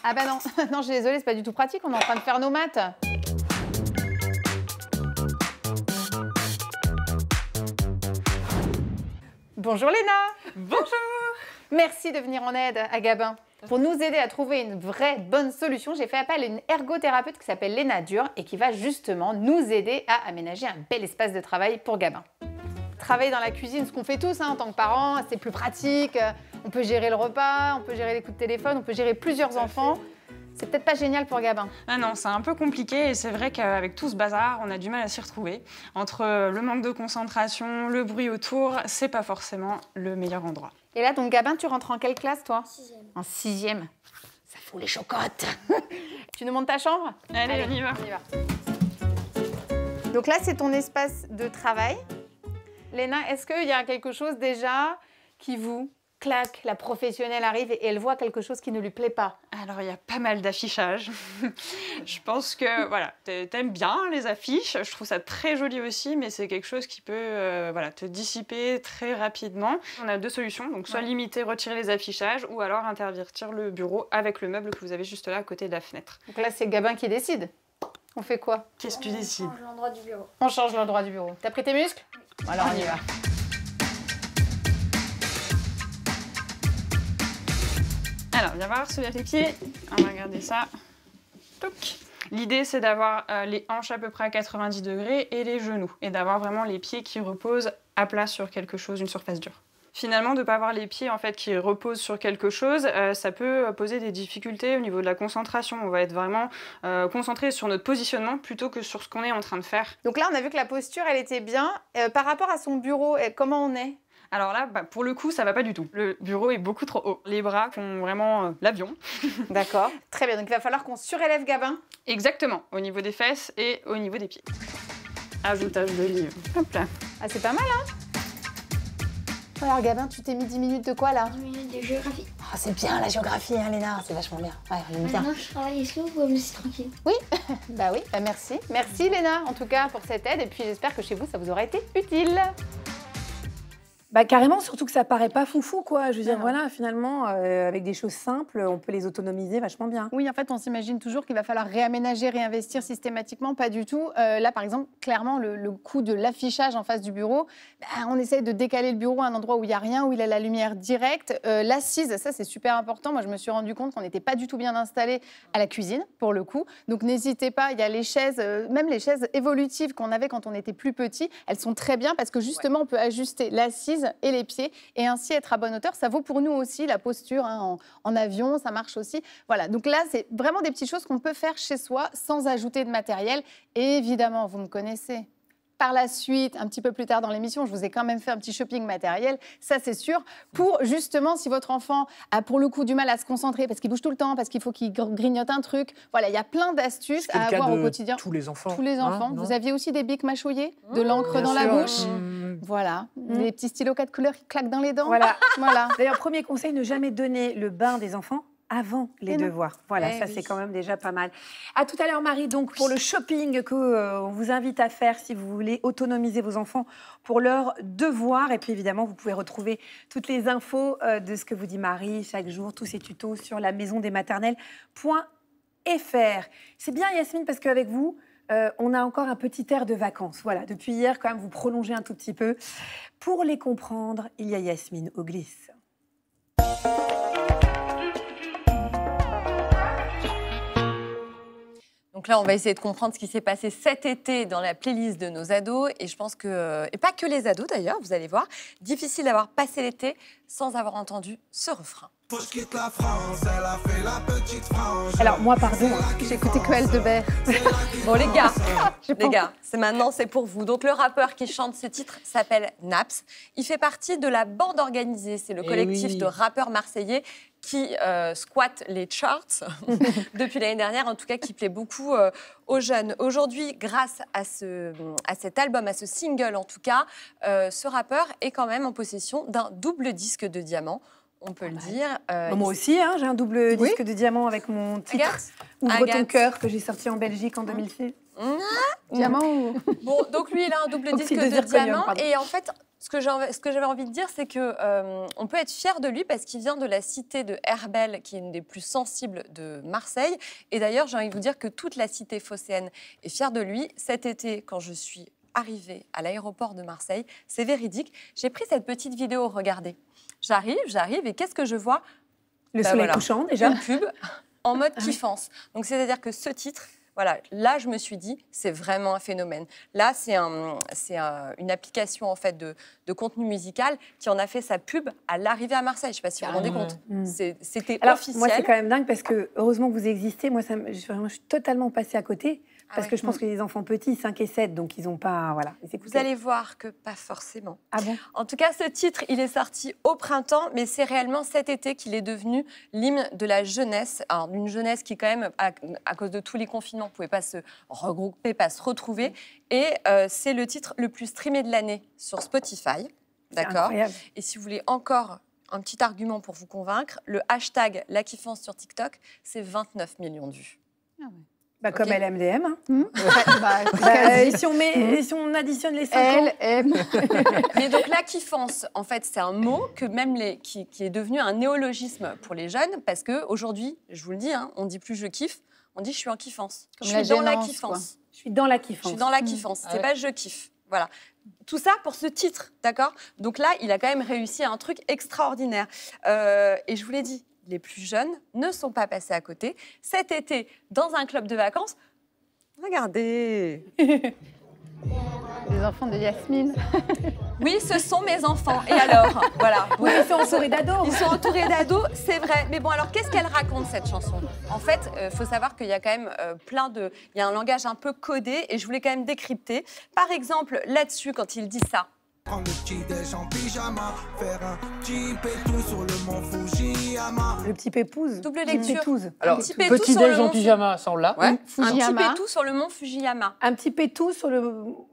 Ah ben non, (laughs) non, je suis désolée, c'est pas du tout pratique. On est en train de faire nos maths. Bonjour Léna Bonjour Merci de venir en aide à Gabin. Pour nous aider à trouver une vraie bonne solution, j'ai fait appel à une ergothérapeute qui s'appelle Léna Dure et qui va justement nous aider à aménager un bel espace de travail pour Gabin. Travailler dans la cuisine, ce qu'on fait tous hein, en tant que parents, c'est plus pratique. Euh, on peut gérer le repas, on peut gérer les coups de téléphone, on peut gérer plusieurs enfants. C'est peut-être pas génial pour Gabin. Ah non, c'est un peu compliqué et c'est vrai qu'avec tout ce bazar, on a du mal à s'y retrouver. Entre euh, le manque de concentration, le bruit autour, c'est pas forcément le meilleur endroit. Et là, donc Gabin, tu rentres en quelle classe, toi sixième. Ça fout les chocottes. (laughs) tu nous montres ta chambre Allez, on, y va. on y va. Donc là, c'est ton espace de travail. Léna, est-ce qu'il y a quelque chose déjà qui vous clac, la professionnelle arrive et elle voit quelque chose qui ne lui plaît pas. Alors, il y a pas mal d'affichages. (laughs) je pense que, voilà, t'aimes bien les affiches. Je trouve ça très joli aussi, mais c'est quelque chose qui peut euh, voilà, te dissiper très rapidement. On a deux solutions, donc soit limiter, retirer les affichages, ou alors intervertir le bureau avec le meuble que vous avez juste là à côté de la fenêtre. Donc là, c'est Gabin qui décide. On fait quoi Qu'est-ce que tu décides On change l'endroit du bureau. On change l'endroit du bureau. T'as pris tes muscles Alors, on y va. Alors, viens voir, les pieds. On va regarder ça. L'idée, c'est d'avoir euh, les hanches à peu près à 90 degrés et les genoux, et d'avoir vraiment les pieds qui reposent à plat sur quelque chose, une surface dure. Finalement, de ne pas avoir les pieds en fait qui reposent sur quelque chose, euh, ça peut euh, poser des difficultés au niveau de la concentration. On va être vraiment concentré sur notre positionnement plutôt que sur ce qu'on est en train de faire. Donc là, on a vu que la posture, elle était bien. par rapport à son bureau, comment on est alors là, bah, pour le coup, ça va pas du tout. Le bureau est beaucoup trop haut. Les bras font vraiment euh, l'avion. (laughs) D'accord. Très bien. Donc il va falloir qu'on surélève Gabin. Exactement. Au niveau des fesses et au niveau des pieds. Ajoutage de livre. Hop là. Ah, c'est pas mal, hein alors Gabin, tu t'es mis 10 minutes de quoi là 10 minutes de géographie. Ah, c'est bien la géographie, hein, Léna, c'est vachement bien. Ouais, on bien. Maintenant, je travaille, est me tranquille Oui, (laughs) bah oui, bah, merci. Merci Léna en tout cas pour cette aide et puis j'espère que chez vous ça vous aura été utile. Bah, carrément, surtout que ça paraît pas foufou, quoi. Je veux dire, voilà, finalement, euh, avec des choses simples, on peut les autonomiser vachement bien. Oui, en fait, on s'imagine toujours qu'il va falloir réaménager, réinvestir systématiquement. Pas du tout. Euh, là, par exemple, clairement, le, coût de l'affichage en face du bureau, bah, on essaie de décaler le bureau à un endroit où il n'y a rien, où il a la lumière directe. Euh, l'assise, ça, c'est super important. Moi, je me suis rendu compte qu'on n'était pas du tout bien installé à la cuisine, pour le coup. Donc, n'hésitez pas, il y a les chaises, même les chaises évolutives qu'on avait quand on était plus petit, elles sont très bien parce que justement, on peut ajuster l'assise et les pieds et ainsi être à bonne hauteur. Ça vaut pour nous aussi la posture hein, en, avion, ça marche aussi. Voilà, donc là, c'est vraiment des petites choses qu'on peut faire chez soi sans ajouter de matériel. Et évidemment, vous me connaissez, par la suite, un petit peu plus tard dans l'émission, je vous ai quand même fait un petit shopping matériel, ça c'est sûr, pour justement, si votre enfant a pour le coup du mal à se concentrer parce qu'il bouge tout le temps, parce qu'il faut qu'il grignote un truc, voilà, il y a plein d'astuces à avoir au quotidien. Tous les enfants. Tous les hein, enfants. vous aviez aussi des bics mâchouillés, de mmh, l'encre dans la bouche. Mmh. Voilà, mmh. des petits stylos quatre couleurs qui claquent dans les dents. Voilà. (laughs) voilà. D'ailleurs, premier conseil, ne jamais donner le bain des enfants avant les eh devoirs. Voilà, eh ça c'est quand même déjà pas mal. À tout à l'heure Marie, donc pour le shopping que euh, vous invite à faire si vous voulez autonomiser vos enfants pour leurs devoirs. Et puis évidemment, vous pouvez retrouver toutes les infos euh, de ce que vous dit Marie chaque jour, tous ces tutos sur la maison des maternelles.fr. C'est bien Yasmine parce qu'avec vous, euh, on a encore un petit air de vacances. Voilà, depuis hier quand même, vous prolongez un tout petit peu. Pour les comprendre, il y a Yasmine glisse. Donc là, on va essayer de comprendre ce qui s'est passé cet été dans la playlist de nos ados. Et je pense que, euh, et pas que les ados d'ailleurs, vous allez voir, difficile d'avoir passé l'été sans avoir entendu ce refrain. Alors moi, pardon, j'ai écouté que Aldebert. bon les gars, ah, les gars, c'est maintenant, c'est pour vous. Donc le rappeur qui chante ce titre s'appelle Naps. Il fait partie de la bande organisée, c'est le eh collectif de rappeurs marseillais qui euh, squatte les charts (laughs) depuis l'année dernière, en tout cas qui plaît beaucoup euh, aux jeunes. Aujourd'hui, grâce à, ce, à cet album, à ce single en tout cas, euh, ce rappeur est quand même en possession d'un double disque de diamant. On peut le dire. Bah, moi aussi, hein, j'ai un double disque de diamant avec mon titre Agathe. Ouvre ton cœur que j'ai sorti en Belgique en 2006. Hein hein diamant ou... Bon, donc lui, il a un double (laughs) disque de, diamant. Et en fait, ce que j'avais envie de dire, c'est qu'on euh, peut être fier de lui parce qu'il vient de la cité de Herbel, qui est une des plus sensibles de Marseille. Et d'ailleurs, j'ai envie de vous dire que toute la cité phocéenne est fière de lui. Cet été, quand je suis arrivée à l'aéroport de Marseille, c'est véridique, j'ai pris cette petite vidéo, regardez. J'arrive, j'arrive, et qu'est-ce que je vois Le bah soleil couchant, déjà. Une pub en mode kiffance. Ah Donc, c'est-à-dire que ce titre voilà, là, je me suis dit, c'est vraiment un phénomène. Là, c'est une application en fait de, contenu musical qui en a fait sa pub à l'arrivée à Marseille. Je ne sais pas si vous vous rendez compte. Mm. C'était officiel. Moi, c'est quand même dingue parce que heureusement que vous existez. Moi, vraiment, je suis totalement passée à côté. Ah Parce que je pense que les enfants petits, 5 et 7, donc ils n'ont pas. Voilà, Vous allez voir que pas forcément. Ah bon en tout cas, ce titre, il est sorti au printemps, mais c'est réellement cet été qu'il est devenu l'hymne de la jeunesse. d'une jeunesse qui, quand même, à, cause de tous les confinements, ne pouvait pas se regrouper, pas se retrouver. Et euh, c'est le titre le plus streamé de l'année sur Spotify. D'accord Et si vous voulez encore un petit argument pour vous convaincre, le hashtag La Kiffance sur TikTok, c'est 29 millions de vues. Ah ouais. Bah, comme LMDM. Hein. si, on met, hmm. si on additionne les cinq L, M. (laughs) Mais donc la kiffance, en fait, c'est un mot que même les, qui, est devenu un néologisme pour les jeunes parce que aujourd'hui, je vous le dis, hein, on dit plus je kiffe, on dit je suis en kiffance. je, suis dans la kiffance. Je suis dans la kiffance. Hmm. Je suis dans la kiffance. C'est ah pas je kiffe. Voilà. Tout ça pour ce titre, d'accord Donc là, il a quand même réussi à un truc extraordinaire. Euh, et je vous l'ai dit, les plus jeunes ne sont pas passés à côté. Cet été, dans un club de vacances, regardez (laughs) Les enfants de Yasmine. (laughs) Oui, ce sont mes enfants. Et alors Voilà. vous ils sont entourés d'ados. Ils sont entourés d'ados, c'est vrai. Mais bon, alors qu'est-ce qu'elle raconte cette chanson En fait, il euh, faut savoir qu'il y a quand même euh, plein de. Il y a un langage un peu codé et je voulais quand même décrypter. Par exemple, là-dessus, quand il dit ça. Prendre le petit déj en pyjama, faire un petit pétou sur le mont Fujiyama. Le petit pépouze. Double lecture. Alors, petit, petit en pyjama, ça on hein Un petit pétou sur le mont Fujiyama. Un petit pétou sur le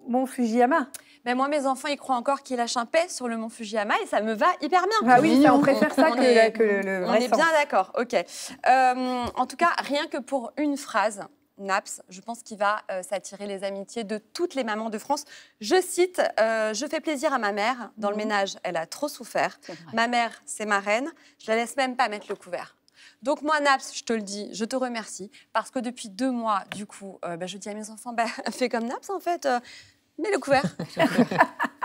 mont Fujiyama. Mais ben, moi, mes enfants, ils croient encore qu'ils lâchent un paix sur le mont Fujiyama et ça me va hyper bien. Bah oui, on, préfère ça on que, le, le On est bien d'accord, ok. Euh, en tout cas, rien que pour une phrase, Naps, je pense qu'il va euh, s'attirer les amitiés de toutes les mamans de France. Je cite euh, Je fais plaisir à ma mère. Dans le mhm. ménage, elle a trop souffert. Ma mère, c'est ma reine. Je la laisse même pas mettre le couvert. Donc moi, Naps, je te le dis, je te remercie parce que depuis deux mois, du coup, euh, bah, je dis à mes enfants, bah, (laughs) fais comme Naps en fait, mets le couvert. (laughs)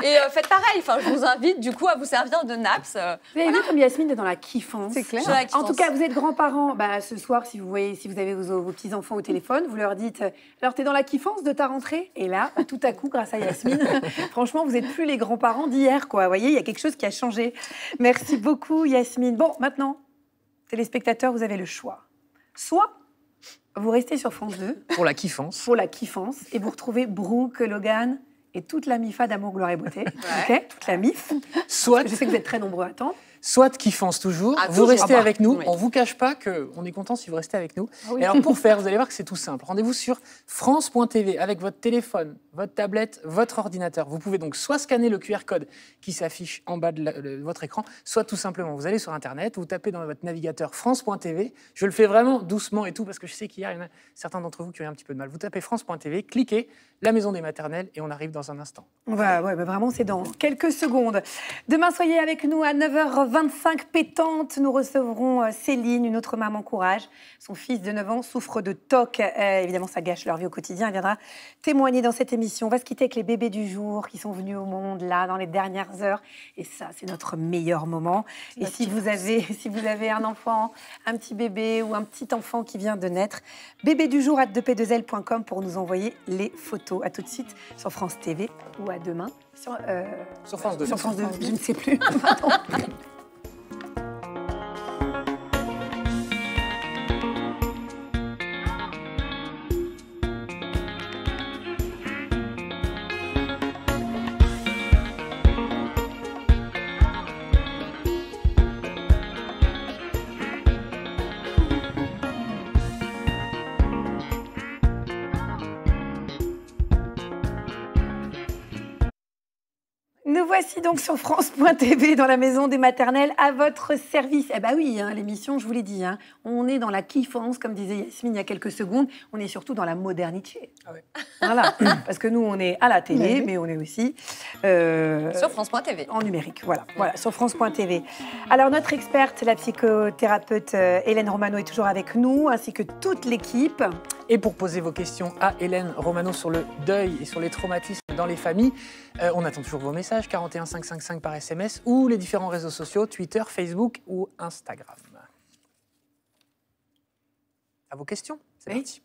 Et euh, faites pareil. Enfin, je vous invite du coup à vous servir de naps. Euh. vous avez vu comme Yasmine est dans la kiffance. C'est clair. En tout cas, vous êtes grands-parents. Bah, ce soir, si vous voyez, si vous avez vos, petits enfants au téléphone, vous leur dites euh, alors t'es dans la kiffance de ta rentrée. Et là, tout à coup, grâce à Yasmine, (laughs) franchement, vous n'êtes plus les grands-parents d'hier, quoi. Vous voyez, il y a quelque chose qui a changé. Merci beaucoup, Yasmine. Bon, maintenant, téléspectateurs, vous avez le choix. Soit vous restez sur France 2. Pour la kiffance. Pour la kiffance. Et vous retrouvez Brooke, Logan, et toute la MIFA d'amour, gloire et beauté. toute la MIF. Soit. Je sais que vous êtes très nombreux à attendre soit fonce toujours, vous restez avec nous, on ne vous cache pas qu'on est content si vous restez avec nous. Ah et alors pour (laughs) faire, vous allez voir que c'est tout simple. Rendez-vous sur france.tv avec votre téléphone, votre tablette, votre ordinateur. Vous pouvez donc soit scanner le QR code qui s'affiche en bas de, votre écran, soit tout simplement vous allez sur Internet, vous tapez dans votre navigateur france.tv. Je le fais vraiment doucement et tout parce que je sais qu'il y, a certains d'entre vous qui ont un petit peu de mal. Vous tapez france.tv, cliquez, la maison des maternelles et on arrive dans un instant. va, ouais, bah vraiment c'est dans quelques secondes. Demain, soyez avec nous à 9h20. 25 pétantes, nous recevrons euh, Céline, une autre maman courage. Son fils de 9 ans souffre de toc. Euh, évidemment, ça gâche leur vie au quotidien. Elle viendra témoigner dans cette émission. On va se quitter avec les bébés du jour qui sont venus au monde là dans les dernières heures. Et ça, c'est notre meilleur moment. Et si vous, avez, si vous avez un enfant, un petit bébé ou un petit enfant qui vient de naître, bébé du jour 2 p 2 lcom pour nous envoyer les photos. À tout de suite sur France TV ou à demain sur, euh, France je ne sais plus. (laughs) voici donc sur France.tv dans la maison des maternelles à votre service. Eh ben oui, hein, l'émission, je vous l'ai dit, hein. on est dans la kiffance, comme disait Yasmine il y a quelques secondes, on est surtout dans la modernité. Ah voilà, (coughs) parce que nous, on est à la télé, mais on est aussi... Euh, sur France.tv. En numérique, voilà, voilà sur France.tv. Alors notre experte, la psychothérapeute euh, Hélène Romano est toujours avec nous, ainsi que toute l'équipe. Et pour poser vos questions à Hélène Romano sur le deuil et sur les traumatismes dans les familles. Euh, on attend toujours vos messages, 41 555 par SMS, ou les différents réseaux sociaux, Twitter, Facebook ou Instagram. À vos questions, c'est parti.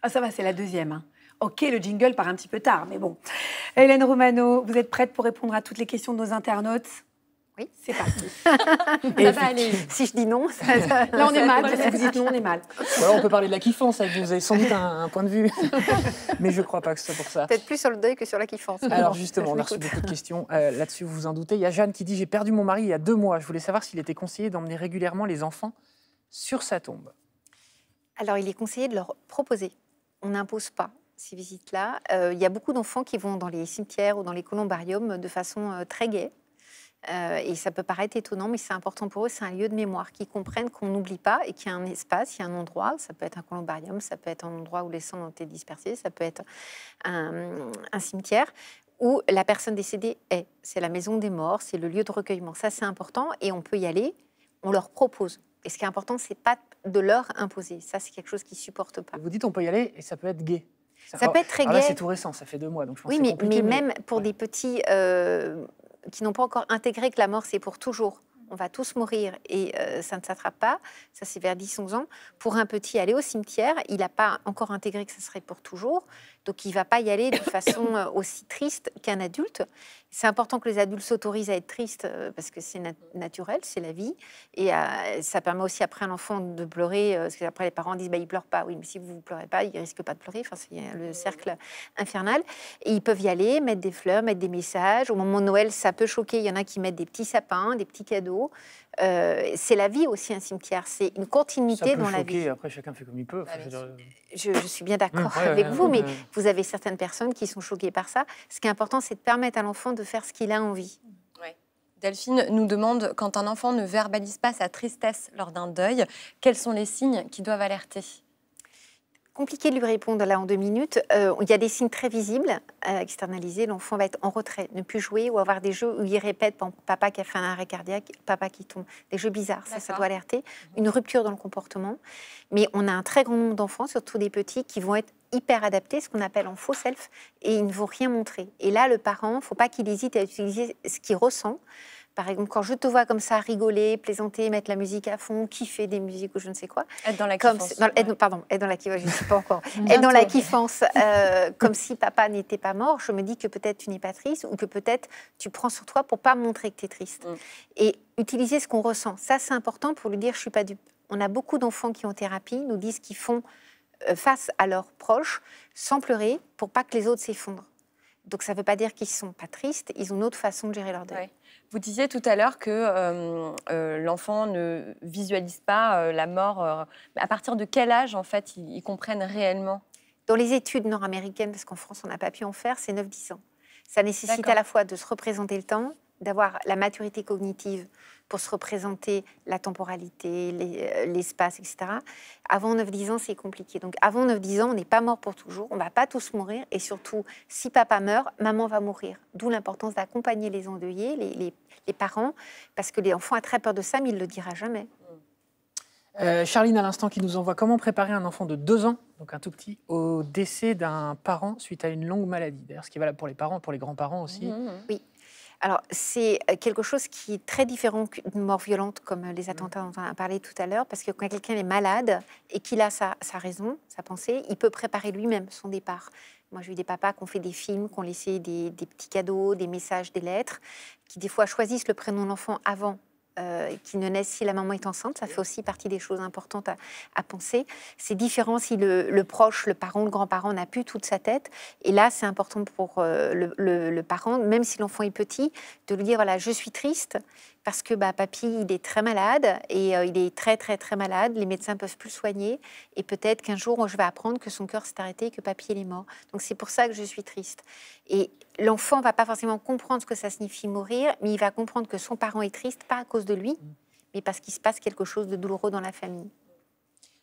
Ah, ça va, c'est la deuxième. Hein. Ok, le jingle part un petit peu tard, mais bon. Hélène Romano, vous êtes prête pour répondre à toutes les questions de nos internautes oui, c'est parti. (laughs) Si je dis non, ça, là on est mal. Si vous dites non, on est mal. on peut parler de la kiffance avec vous. avez sans doute un, point de vue, (laughs) mais je ne crois pas que ce soit pour ça. Peut-être plus sur le deuil que sur la kiffance. Alors justement, on a reçu (laughs) beaucoup de questions euh, là-dessus. Vous vous en doutez. Il y a Jeanne qui dit j'ai perdu mon mari il y a deux mois. Je voulais savoir s'il était conseillé d'emmener régulièrement les enfants sur sa tombe. Alors il est conseillé de leur proposer. On n'impose pas ces visites-là. Euh, il y a beaucoup d'enfants qui vont dans les cimetières ou dans les columbariums de façon euh, très gaie. Euh, et ça peut paraître étonnant, mais c'est important pour eux, c'est un lieu de mémoire, qu'ils comprennent qu'on n'oublie pas et qu'il y a un espace, il y a un endroit, ça peut être un columbarium, ça peut être un endroit où les cendres ont été dispersées, ça peut être un, cimetière, où la personne décédée est. C'est la maison des morts, c'est le lieu de recueillement. Ça, c'est important et on peut y aller. On leur propose. Et ce qui est important, c'est pas de leur imposer. Ça, c'est quelque chose qu'ils supportent pas. Vous dites on peut y aller et ça peut être gay. Ça, oh, peut être très ah gay. c'est tout récent, ça fait deux mois, donc je pense Oui, mais, mais, mais, même pour des petits. Euh, qui n'ont pas encore intégré que la mort, c'est pour toujours. On va tous mourir et euh, ça ne s'attrape pas. Ça, c'est vers 10-11 ans. Pour un petit, aller au cimetière, il n'a pas encore intégré que ça serait pour toujours. Donc il ne va pas y aller de façon (coughs) euh, aussi triste qu'un adulte. C'est important que les adultes s'autorisent à être tristes euh, parce que c'est naturel, c'est la vie. Et euh, ça permet aussi après un enfant de pleurer, parce que après les parents disent bah, il pleure pas. Oui, mais si vous ne pleurez pas, il risque pas de pleurer. Enfin, c'est le cercle infernal. Et ils peuvent y aller, mettre des fleurs, mettre des messages. Au moment de Noël, ça peut choquer. Il y en a qui mettent des petits sapins, des petits cadeaux. Euh, c'est la vie aussi un cimetière, c'est une continuité dans la vie. Après, chacun fait comme il peut. Euh. je, suis bien d'accord mmh, avec vous, mais vous avez certaines personnes qui sont choquées par ça. Ce qui est important, c'est de permettre à l'enfant de faire ce qu'il a envie. Delphine nous demande quand un enfant ne verbalise pas sa tristesse lors d'un deuil, quels sont les signes qui doivent alerter Compliqué de lui répondre là en deux minutes. Euh, il y a des signes très visibles à euh, externalisés. L'enfant va être en retrait, ne plus jouer ou avoir des jeux où il répète papa qui a fait un arrêt cardiaque, papa qui tombe. Des jeux bizarres, ça, ça doit alerter. Une rupture dans le comportement. Mais on a un très grand nombre d'enfants, surtout des petits, qui vont être hyper adaptés, ce qu'on appelle en faux self, et ils ne vont rien montrer. Et là, le parent, faut pas qu'il hésite à utiliser ce qu'il ressent par exemple, quand je te vois comme ça rigoler, plaisanter, mettre la musique à fond, kiffer des musiques ou je ne sais quoi. Être dans la kiffance. Pardon, être dans la kiffance, je ne sais pas encore. (laughs) être dans la kiffance, euh, comme si papa n'était pas mort, je me dis que peut-être tu n'es pas triste ou que peut-être tu prends sur toi pour pas montrer que tu es triste. Mm. Et utiliser ce qu'on ressent, ça c'est important pour lui dire je suis pas dupe. On a beaucoup d'enfants qui ont thérapie nous disent qu'ils font euh, face à leurs proches sans pleurer pour pas que les autres s'effondrent. Donc ça ne veut pas dire qu'ils ne sont pas tristes, ils ont une autre façon de gérer leur deuil. Vous disiez tout à l'heure que euh, euh, l'enfant ne visualise pas euh, la mort. à partir de quel âge, en fait, ils, ils comprennent réellement Dans les études nord-américaines, parce qu'en France, on n'a pas pu en faire, c'est 9-10 ans. Ça nécessite à la fois de se représenter le temps, d'avoir la maturité cognitive pour se représenter la temporalité, euh, l'espace, etc. Avant 9-10 ans, c'est compliqué. Donc avant 9-10 ans, on n'est pas mort pour toujours, on ne va pas tous mourir. Et surtout, si papa meurt, maman va mourir. D'où l'importance d'accompagner les endeuillés, les, parents, parce que l'enfant a très peur de ça, mais il ne le dira jamais. Euh, Charline, à l'instant, qui nous envoie comment préparer un enfant de 2 ans, donc un tout petit, au décès d'un parent suite à une longue maladie. D'ailleurs, ce qui est valable pour les parents, pour les grands-parents aussi. Mmh. Oui. Alors, c'est euh, quelque chose qui est très différent d'une mort violente comme euh, les mmh. attentats dont on a parlé tout à l'heure, parce que quand quelqu'un est malade et qu'il a sa, raison, sa pensée, il peut préparer lui-même son départ. Moi, j'ai vu des papas qui ont fait des films, qui ont laissé des, des petits cadeaux, des messages, des lettres, qui des fois choisissent le prénom de l'enfant avant euh, qui ne naissent si la maman est enceinte. Ça fait aussi partie des choses importantes à, penser. C'est différent si le, proche, le parent, le grand-parent n'a plus toute sa tête. Et là, c'est important pour euh, le, parent, même si l'enfant est petit, de lui dire voilà, je suis triste, parce que bah, papy, il est très malade et euh, il est très, très, très malade. Les médecins peuvent plus le soigner et peut-être qu'un jour, je vais apprendre que son cœur s'est arrêté et que papy, il est mort. Donc, c'est pour ça que je suis triste. Et l'enfant ne va pas forcément comprendre ce que ça signifie mourir, mais il va comprendre que son parent est triste, pas à cause de lui, mais parce qu'il se passe quelque chose de douloureux dans la famille.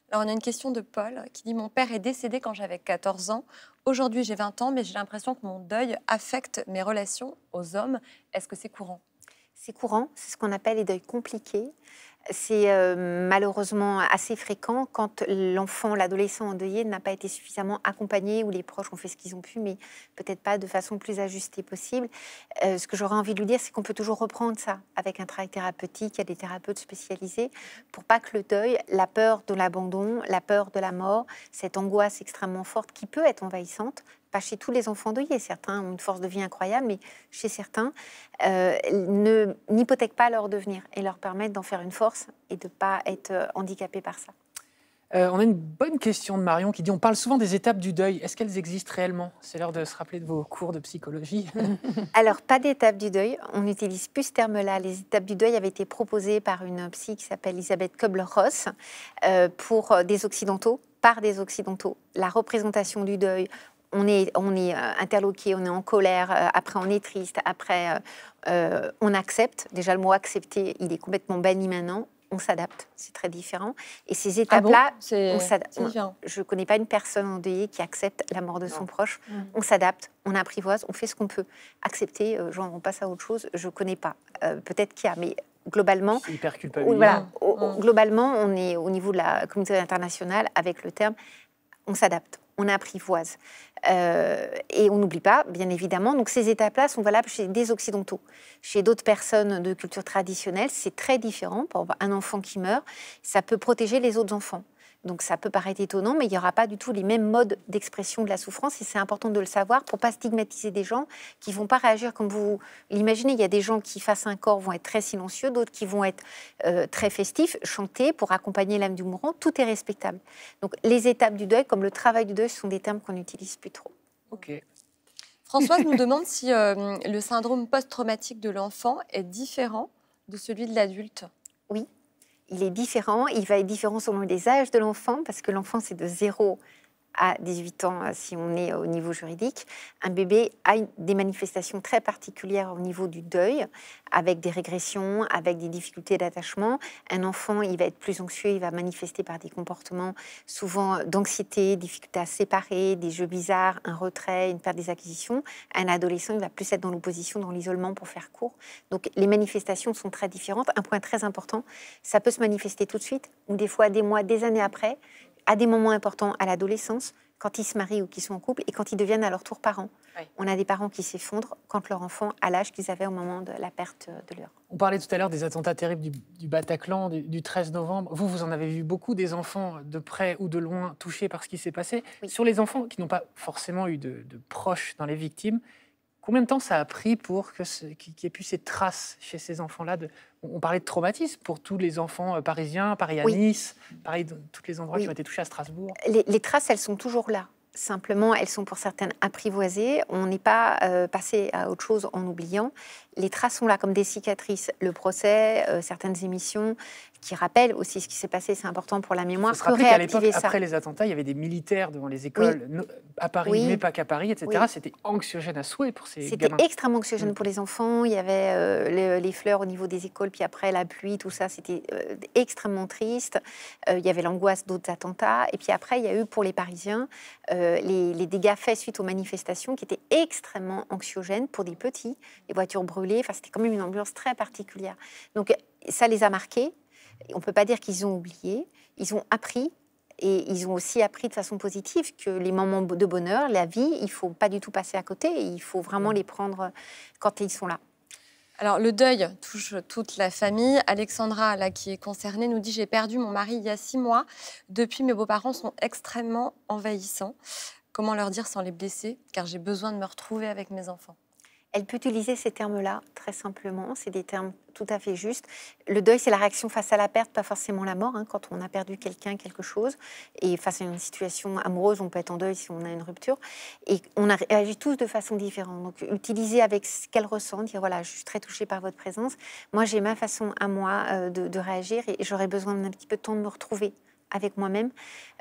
Alors, on a une question de Paul qui dit Mon père est décédé quand j'avais 14 ans. Aujourd'hui, j'ai 20 ans, mais j'ai l'impression que mon deuil affecte mes relations aux hommes. Est-ce que c'est courant c'est courant, c'est ce qu'on appelle les deuils compliqués. C'est euh, malheureusement assez fréquent quand l'enfant, l'adolescent endeuillé n'a pas été suffisamment accompagné ou les proches ont fait ce qu'ils ont pu, mais peut-être pas de façon plus ajustée possible. Euh, ce que j'aurais envie de vous dire, c'est qu'on peut toujours reprendre ça avec un travail thérapeutique, il y a des thérapeutes spécialisés, pour pas que le deuil, la peur de l'abandon, la peur de la mort, cette angoisse extrêmement forte qui peut être envahissante, pas chez tous les enfants endeuillés, certains ont une force de vie incroyable, mais chez certains, euh, n'hypothèquent pas leur devenir et leur permettent d'en faire une force et de ne pas être euh, handicapés par ça. Euh, on a une bonne question de Marion qui dit on parle souvent des étapes du deuil. Est-ce qu'elles existent réellement C'est l'heure de se rappeler de vos cours de psychologie. (laughs) (laughs) Alors, pas d'étape du deuil. On n'utilise plus ce terme-là. Les étapes du deuil avaient été proposées par une psy qui s'appelle Elisabeth Kubler-Ross pour des Occidentaux par des Occidentaux. La représentation du deuil, on est, euh, interloqué, on est en colère, euh, après on est triste, après euh, on accepte. Déjà, le mot accepter, il est complètement banni maintenant. On s'adapte, c'est très différent. Et ces ah étapes-là, je ne connais pas une personne endeuillée qui accepte la mort de son proche. Mmh. On s'adapte, on apprivoise, on fait ce qu'on peut. Accepter, genre on passe à autre chose, je ne connais pas. Peut-être qu'il y a, mais globalement, hyper voilà, mmh. globalement, on est au niveau de la communauté internationale avec le terme on s'adapte on apprivoise. Euh, et on n'oublie pas, bien évidemment, donc ces étapes-là sont valables chez des Occidentaux. Chez d'autres personnes de culture traditionnelle, c'est très différent. Pour un enfant qui meurt, ça peut protéger les autres enfants. Donc ça peut paraître étonnant, mais il n'y aura pas du tout les mêmes modes d'expression de la souffrance et c'est important de le savoir pour ne pas stigmatiser des gens qui vont pas réagir comme vous l'imaginez. Il y a des gens qui face à un corps vont être très silencieux, d'autres qui vont être euh, très festifs, chanter pour accompagner l'âme du mourant. Tout est respectable. Donc les étapes du deuil, comme le travail du deuil, sont des termes qu'on n'utilise plus trop. Ok. Françoise nous demande si euh, le syndrome post-traumatique de l'enfant est différent de celui de l'adulte. Oui, il est différent. Il va être différent selon les âges de l'enfant, parce que l'enfant, c'est de zéro à 18 ans, euh, si on est au niveau juridique, un bébé a des manifestations très particulières au niveau du deuil, avec des régressions, avec des difficultés d'attachement. Un enfant, il va être plus anxieux, il va manifester par des comportements souvent d'anxiété, difficultés à séparer, des jeux bizarres, un retrait, une perte des acquisitions. Un adolescent, il va plus être dans l'opposition, dans l'isolement pour faire court. Donc les manifestations sont très différentes. Un point très important, ça peut se manifester tout de suite, ou des fois des mois, des années après, à des moments importants à l'adolescence, quand ils se marient ou qu'ils sont en couple, et quand ils deviennent à leur tour parents. On a des parents qui s'effondrent quand leur enfant a l'âge qu'ils avaient au moment de la perte euh, de leur. On parlait tout à l'heure des attentats terribles du, Bataclan du, 13 novembre. Vous, vous en avez vu beaucoup des enfants de près ou de loin touchés par ce qui s'est passé. Sur les enfants qui n'ont pas forcément eu de proches dans les victimes, Combien de temps ça a pris pour qu'il n'y ait pu ces traces chez ces enfants-là On parlait de traumatisme pour tous les enfants euh, parisiens, Paris à Nice, Paris, tous les endroits qui ont été touchés à Strasbourg. Les, traces, elles sont toujours là. Simplement, elles sont pour certaines apprivoisées. On n'est pas euh, passé à autre chose en oubliant les traces sont là comme des cicatrices. Le procès, euh, certaines émissions qui rappellent aussi ce qui s'est passé, c'est important pour la mémoire. après les attentats, il y avait des militaires devant les écoles, à Paris, mais pas qu'à Paris, etc. C'était anxiogène à souhait pour ces C'était extrêmement anxiogène mm. pour les enfants. Il y avait euh, les, fleurs au niveau des écoles, puis après la pluie, tout ça, c'était euh, extrêmement triste. il y avait l'angoisse d'autres attentats. Et puis après, il y a eu pour les Parisiens les, dégâts faits suite aux manifestations qui étaient extrêmement anxiogènes pour des petits, les voitures brûlées c'était quand même une ambiance très particulière. Donc, ça les a marqués. On ne peut pas dire qu'ils ont oublié. Ils ont appris et ils ont aussi appris de façon positive que les moments de bonheur, la vie, il faut pas du tout passer à côté. il faut vraiment mm. les prendre quand ils sont là. Alors le deuil touche toute la famille. Alexandra, là qui est concernée, nous dit j'ai perdu mon mari il y a six mois. Depuis, mes beaux-parents sont extrêmement envahissants. Comment leur dire sans les blesser Car j'ai besoin de me retrouver avec mes enfants. Elle peut utiliser ces termes-là très simplement, c'est des termes tout à fait justes. Le deuil, c'est la réaction face à la perte, pas forcément la mort, hein, quand on a perdu quelqu'un, quelque chose. Et face à une situation amoureuse, on peut être en deuil si on a une rupture. Et on réagit tous de façon différente. Donc utiliser avec ce qu'elle ressent, dire voilà, je suis très touchée par votre présence, moi j'ai ma façon à moi euh, de, réagir et j'aurais besoin d'un petit peu de temps de me retrouver avec moi-même.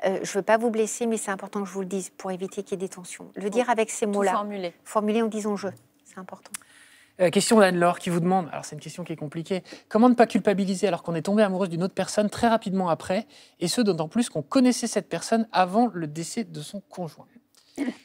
Euh, je ne veux pas vous blesser, mais c'est important que je vous le dise pour éviter qu'il y ait des tensions. Le dire avec ces mots-là. Formuler. Formuler en disant je. C'est important. Euh, question d'Anne-Laure qui vous demande, alors c'est une question qui est compliquée, comment ne pas culpabiliser alors qu'on est tombé amoureuse d'une autre personne très rapidement après, et ce d'autant plus qu'on connaissait cette personne avant le décès de son conjoint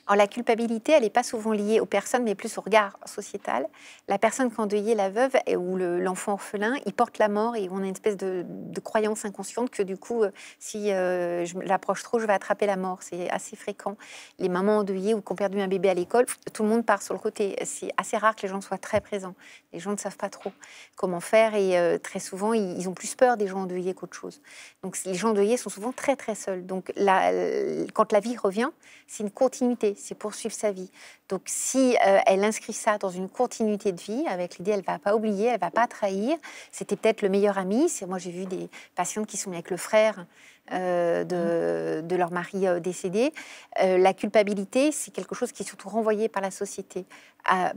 alors la culpabilité, elle n'est pas souvent liée aux personnes, mais plus au regard sociétal. La personne qu'endeuillée, la veuve ou l'enfant orphelin, il porte la mort et on a une espèce de, croyance inconsciente que du coup, euh, si euh, je l'approche trop, je vais attraper la mort. C'est assez fréquent. Les mamans endeuillées ou qui ont perdu un bébé à l'école, tout le monde part sur le côté. C'est assez rare que les gens soient très présents. Les gens ne savent pas trop comment faire et euh, très souvent, ils, ont plus peur des gens endeuillés qu'autre chose. Donc les gens endeuillés sont souvent très très seuls. Donc quand la vie revient, c'est une continuité continuité, c'est poursuivre sa vie. Donc si euh, elle inscrit ça dans une continuité de vie, avec l'idée elle va pas oublier, elle va pas trahir, c'était peut-être le meilleur ami. Moi j'ai vu des patientes qui sont avec le frère euh, mmh. de, leur mari euh, décédé. la culpabilité, c'est quelque chose qui est surtout renvoyé par la société.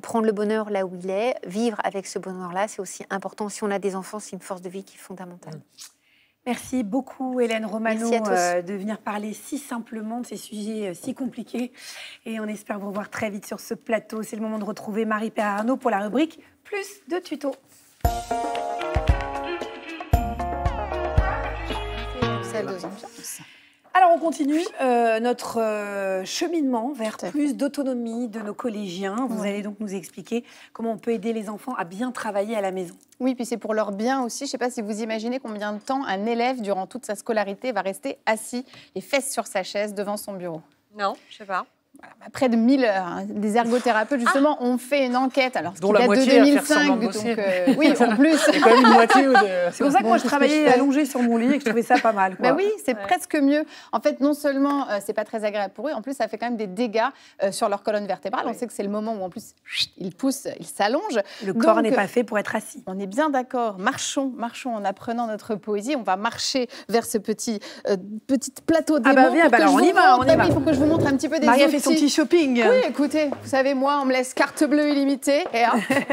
prendre le bonheur là où il est, vivre avec ce bonheur-là, c'est aussi important. Si on a des enfants, c'est une force de vie qui est fondamentale. Mmh. Merci beaucoup Hélène Romano euh, de venir parler si simplement de ces sujets euh, si compliqués. Et on espère vous revoir très vite sur ce plateau. C'est le moment de retrouver Marie Arnaud pour la rubrique Plus de tutos. Alors on continue euh, notre euh, cheminement vers plus d'autonomie de nos collégiens. Vous allez donc nous expliquer comment on peut aider les enfants à bien travailler à la maison. Oui, puis c'est pour leur bien aussi. Je ne sais pas si vous imaginez combien de temps un élève durant toute sa scolarité va rester assis et fesses sur sa chaise devant son bureau. Non, je ne sais pas près de 1000 euh, Des ergothérapeutes, justement, ah. ont fait une enquête. Alors, dont la moitié de 2005, donc, euh, oui, en (laughs) plus. C'est quand une moitié. (laughs) C'est pour ça que moi, je travaillais allongée sur mon lit et que je trouvais ça pas mal. Bah quoi. oui, c'est presque mieux. En fait, non seulement euh, c'est pas très agréable pour eux, en plus, ça fait quand même des dégâts sur leur colonne vertébrale. On sait que c'est le moment où, en plus, ils poussent, ils s'allongent. Le corps n'est pas fait pour être assis. On est bien d'accord. Marchons, marchons en apprenant notre poésie. On va marcher vers ce petit, petit plateau des ah bah, viens, ah bah alors, on y ah va, on faut que je vous montre un petit peu des shopping. Oui, écoutez, vous savez, moi, on me laisse carte bleue illimitée. Et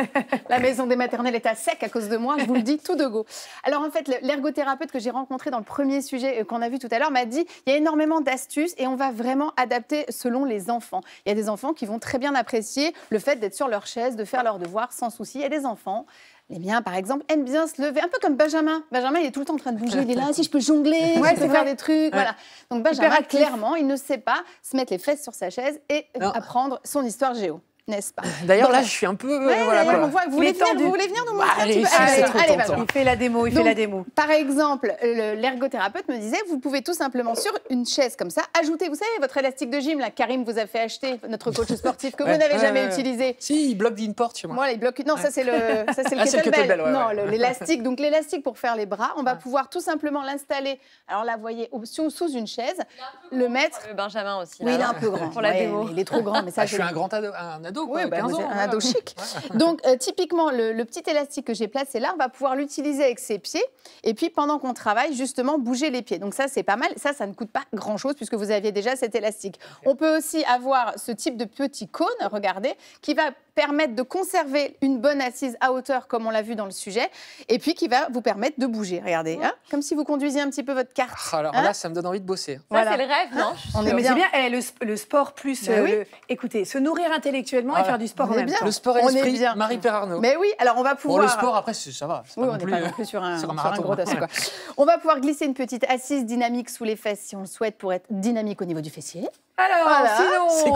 (laughs) la maison des maternelles est à sec à cause de moi, je vous le dis tout de go. Alors, en fait, l'ergothérapeute que j'ai rencontré dans le premier sujet euh, qu'on a vu tout à l'heure m'a dit il y a énormément d'astuces et on va vraiment adapter selon les enfants. Il y a des enfants qui vont très bien apprécier le fait d'être sur leur chaise, de faire leurs devoirs sans souci. Il y a des enfants les eh miens, par exemple, aiment bien se lever, un peu comme Benjamin. Benjamin, il est tout le temps en train de bouger. Il est là, si je peux jongler, ouais, je peux faire des trucs. Voilà. Donc Benjamin, clairement, il ne sait pas se mettre les fesses sur sa chaise et apprendre son histoire géo. (laughs) D'ailleurs, là, je suis un peu. vous, voulez venir, nous Il fait la démo, il fait la démo. Par exemple, l'ergothérapeute me disait vous pouvez tout simplement sur une chaise comme ça ajouter, vous savez, votre élastique de gym, là, Karim vous a fait acheter, notre coach (laughs) sportif que vous n'avez jamais utilisé. Si, il bloque une porte moi. Voilà, il bloque. Non, ça, c'est le, ça, (laughs) ah, le non, l'élastique. Donc, l'élastique pour faire les bras, on va pouvoir tout simplement l'installer. Alors là, voyez, sous une chaise, le mettre. Euh, Benjamin aussi. Oui, il est un peu grand. Pour la démo. Il est trop grand, mais ça, ah, je suis un grand ado un bah, chic. Donc, euh, typiquement, le, petit élastique que j'ai placé là, on va pouvoir l'utiliser avec ses pieds. Et puis, pendant qu'on travaille, justement, bouger les pieds. Donc, ça, c'est pas mal. Ça, ça ne coûte pas grand-chose puisque vous aviez déjà cet élastique. On peut aussi avoir ce type de petit cône, regardez, qui va permettre de conserver une bonne assise à hauteur, comme on l'a vu dans le sujet, et puis qui va vous permettre de bouger. Regardez, hein, comme si vous conduisiez un petit peu votre carte. Ah, alors hein. là, ça me donne envie de bosser. voilà. c'est le rêve, non on est bien, eh, le, sport plus... Ben euh, écoutez, se nourrir intellectuellement et faire du sport en même temps. Le sport et l'esprit, Marie Arnaud Mais oui, alors on va pouvoir... le sport, après, ça va. Oui, on n'est pas plus sur un, gros hein. On va pouvoir glisser une petite assise dynamique sous les fesses si on le souhaite pour être dynamique au niveau du fessier. Alors, sinon, c'est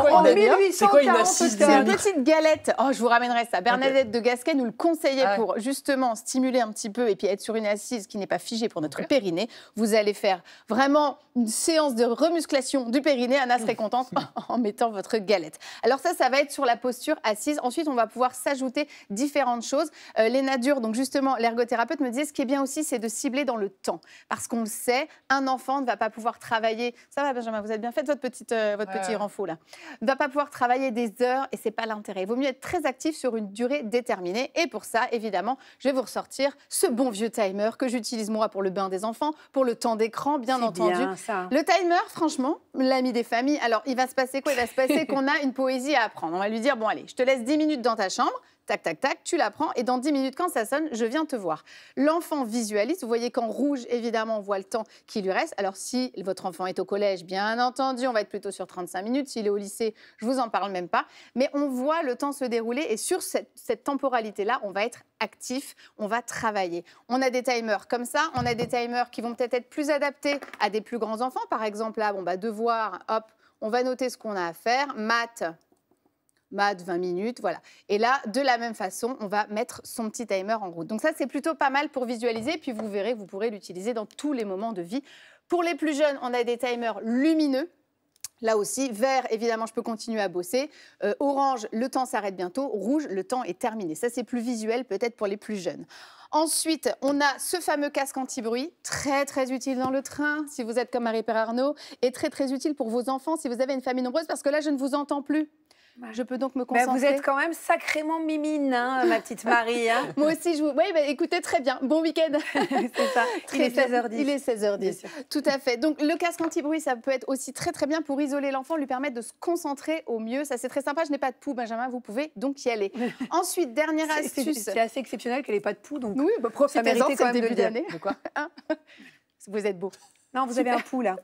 quoi, une petite galette. Oh, je vous ramènerai ça. Bernadette de Gasquet nous le conseillait pour justement stimuler un petit peu et puis être sur une assise qui n'est pas figée pour notre périnée. Vous allez faire vraiment une séance de remusclation du périnée. Anna serait contente en mettant votre galette. Alors ça, ça va être sur la posture assise. Ensuite, on va pouvoir s'ajouter différentes choses. Les euh, Léna donc justement l'ergothérapeute, me disait ce qui est bien aussi, c'est de cibler dans le temps. Parce qu'on le sait, un enfant ne va pas pouvoir travailler. Ça va, Benjamin, vous êtes bien fait votre petite... Euh, euh, votre petit renfou là, ne va pas pouvoir travailler des heures et c'est pas l'intérêt. Il vaut mieux être très actif sur une durée déterminée. Et pour ça, évidemment, je vais vous ressortir ce bon vieux timer que j'utilise moi pour le bain des enfants, pour le temps d'écran, bien entendu. Le timer, franchement, l'ami des familles. Alors, il va se passer quoi Il va se passer (laughs) qu'on a une poésie à apprendre. On va lui dire bon allez, je te laisse 10 minutes dans ta chambre tac, tac, tac, tu la prends et dans 10 minutes, quand ça sonne, je viens te voir. L'enfant visualise, vous voyez qu'en rouge, évidemment, on voit le temps qui lui reste. Alors si votre enfant est au collège, bien entendu, on va être plutôt sur 35 minutes. S'il est au lycée, je vous en parle même pas. Mais on voit le temps se dérouler et sur cette, temporalité-là, on va être actif, on va travailler. On a des timers comme ça, on a des timers qui vont peut-être être plus adaptés à des plus grands enfants. Par exemple, là, bon, bah, devoir, hop, on va noter ce qu'on a à faire. Maths, maths 20 minutes, voilà. Et là, de la même façon, on va mettre son petit timer en route. Donc ça, c'est plutôt pas mal pour visualiser, puis vous verrez, vous pourrez l'utiliser dans tous les moments de vie. Pour les plus jeunes, on a des timers lumineux Là aussi, vert, évidemment, je peux continuer à bosser. Euh, orange, le temps s'arrête bientôt. Rouge, le temps est terminé. Ça, c'est plus visuel peut-être pour les plus jeunes. Ensuite, on a ce fameux casque anti-bruit, très très utile dans le train si vous êtes comme Marie-Père Arnaud, et très très utile pour vos enfants si vous avez une famille nombreuse, parce que là, je ne vous entends plus. Je peux donc me concentrer. Bah, vous êtes quand même sacrément mimine, hein, ma petite Marie. Hein. (laughs) Moi aussi, je vous. Oui, bah, écoutez, très bien. Bon week-end. (laughs) c'est ça. (laughs) Il est 16h10. Il est 16h10. Tout à fait. Donc, le casque anti-bruit, ça peut être aussi très, très bien pour isoler l'enfant, lui permettre de se concentrer au mieux. Ça, c'est très sympa. Je n'ai pas de poux, Benjamin, vous pouvez donc y aller. Ensuite, dernière astuce. C'est assez exceptionnel qu'elle n'ait pas de poux. Donc oui, bah, profitez-en, c'est début d'année. De, hein vous êtes beau. Non, vous avez un poux, là.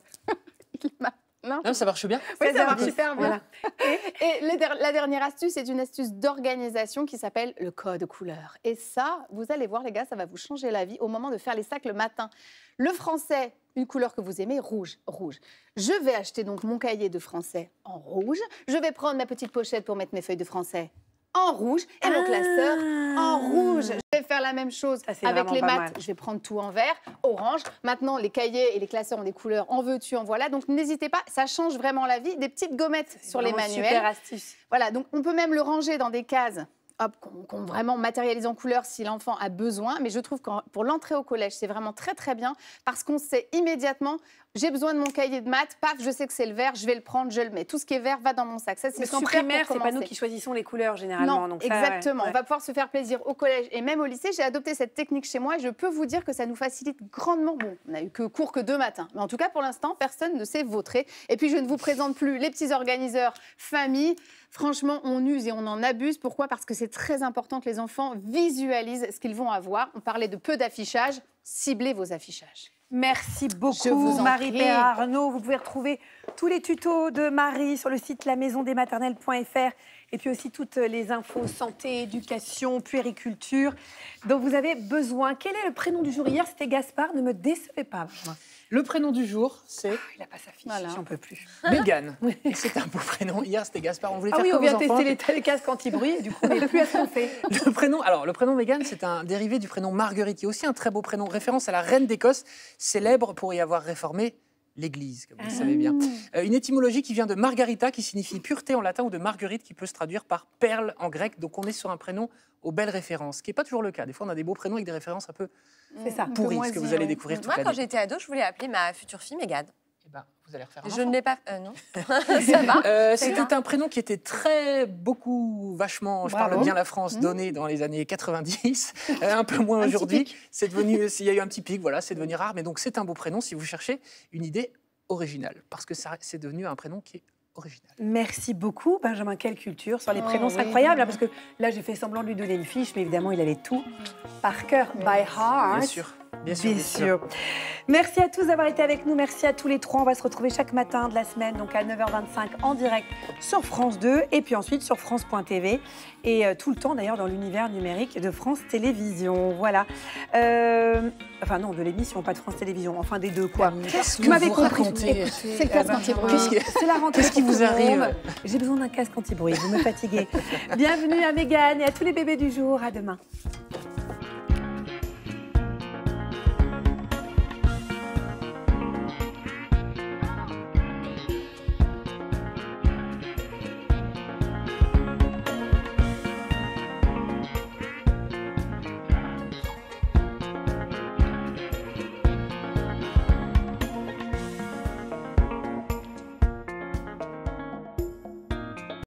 Il m'a non, ça marche bien. Oui, ça, marche super (laughs) Et, la dernière astuce c'est une astuce d'organisation qui s'appelle le code couleur. Et ça, vous allez voir, les gars, ça va vous changer la vie au moment de faire les sacs le matin. Le français, une couleur que vous aimez, rouge, rouge. Je vais acheter donc mon cahier de français en rouge. Je vais prendre ma petite pochette pour mettre mes feuilles de français en rouge et mon classeur en ah. rouge. Je vais faire la même chose ah, avec les maths. Je vais prendre tout en vert, orange. Maintenant, les cahiers et les classeurs ont des couleurs en veux-tu, en voilà. Donc, n'hésitez pas, ça change vraiment la vie. Des petites gommettes sur les manuels. Super Voilà, donc on peut même le ranger dans des cases hop, qu'on vraiment matérialise en couleur si l'enfant a besoin. Mais je trouve que pour l'entrée au collège, c'est vraiment très très bien parce qu'on sait immédiatement, j'ai besoin de mon cahier de maths, paf, je sais que c'est le vert, je vais le prendre, je le mets. Tout ce qui est vert va dans mon sac. Ça, c'est super primaire, c'est pas nous qui choisissons les couleurs généralement. Non, exactement. On va pouvoir se faire plaisir au collège et même au lycée. J'ai adopté cette technique chez moi et je peux vous dire que ça nous facilite grandement. Bon, on n'a eu que cours que deux matins, mais en tout cas pour l'instant, personne ne sait vautré. Et puis je ne vous présente plus les petits organiseurs, famille. Franchement, on use et on en abuse. Pourquoi Parce que c'est très important que les enfants visualisent ce qu'ils vont avoir. On parlait de peu d'affichages. Ciblez vos affichages. Merci beaucoup, marie pierre Arnaud. Vous pouvez retrouver tous les tutos de Marie sur le site lamaisondesmaternelles.fr et puis aussi toutes les infos santé, éducation, puériculture dont vous avez besoin. Quel est le prénom du jour Hier, c'était Gaspard, ne me décevez pas. Le prénom du jour, c'est. Ah, il n'a pas sa fiche, j'en peux plus. (laughs) Mégane. C'est un beau prénom. Hier, c'était Gaspard. On voulait ah faire oui, on vient tester les, casques anti-bruit, du coup, on n'est plus à son fait. (laughs) Le prénom, alors, le prénom Mégane, c'est un dérivé du prénom Marguerite, qui est aussi un très beau prénom. Référence à la reine d'Écosse, célèbre pour y avoir réformé l'Église, comme vous le ah. savez bien. Euh, une étymologie qui vient de Margarita, qui signifie pureté en latin, ou de Marguerite, qui peut se traduire par perle en grec. Donc on est sur un prénom aux belles références, qui n'est pas toujours le cas. Des fois, on a des beaux prénoms avec des références un peu ça, pourries, ce que vous allez découvrir tout à l'heure. Moi, quand j'étais ado, je voulais appeler ma future fille Mégade. Eh ben, vous allez refaire Je ne l'ai pas. Euh, non. (laughs) (laughs) Euh, ça C'était un prénom qui était très, beaucoup, vachement, je parle bien la France, mmh. donné dans les années 90, (laughs) euh, un peu moins aujourd'hui. C'est devenu, il y a eu un petit pic, voilà, c'est devenu rare. Mais donc, c'est un beau prénom si vous cherchez une idée originale, parce que c'est devenu un prénom qui est Original. Merci beaucoup, Benjamin. Quelle culture sur les oh prénoms, c'est incroyable. Hein, parce que là, j'ai fait semblant de lui donner une fiche, mais évidemment, il avait tout par cœur, by heart. Bien sûr. Bien sûr, Merci à tous d'avoir été avec nous. Merci à tous les trois. On va se retrouver chaque matin de la semaine, donc à 9h25 en direct sur France 2 et puis ensuite sur France.tv et euh, tout le temps d'ailleurs dans l'univers numérique de France Télévisions. Voilà. Euh, enfin non, de l'émission, pas de France Télévisions. Enfin des deux quoi. Qu'est-ce que vous m'avez compris C'est eh casque ben, anti-bruit. C'est la rentrée. Qu'est-ce qui vous arrive J'ai besoin d'un casque anti-bruit. Vous me fatiguez. (laughs) Bienvenue à Mégane et à tous les bébés du jour. À demain.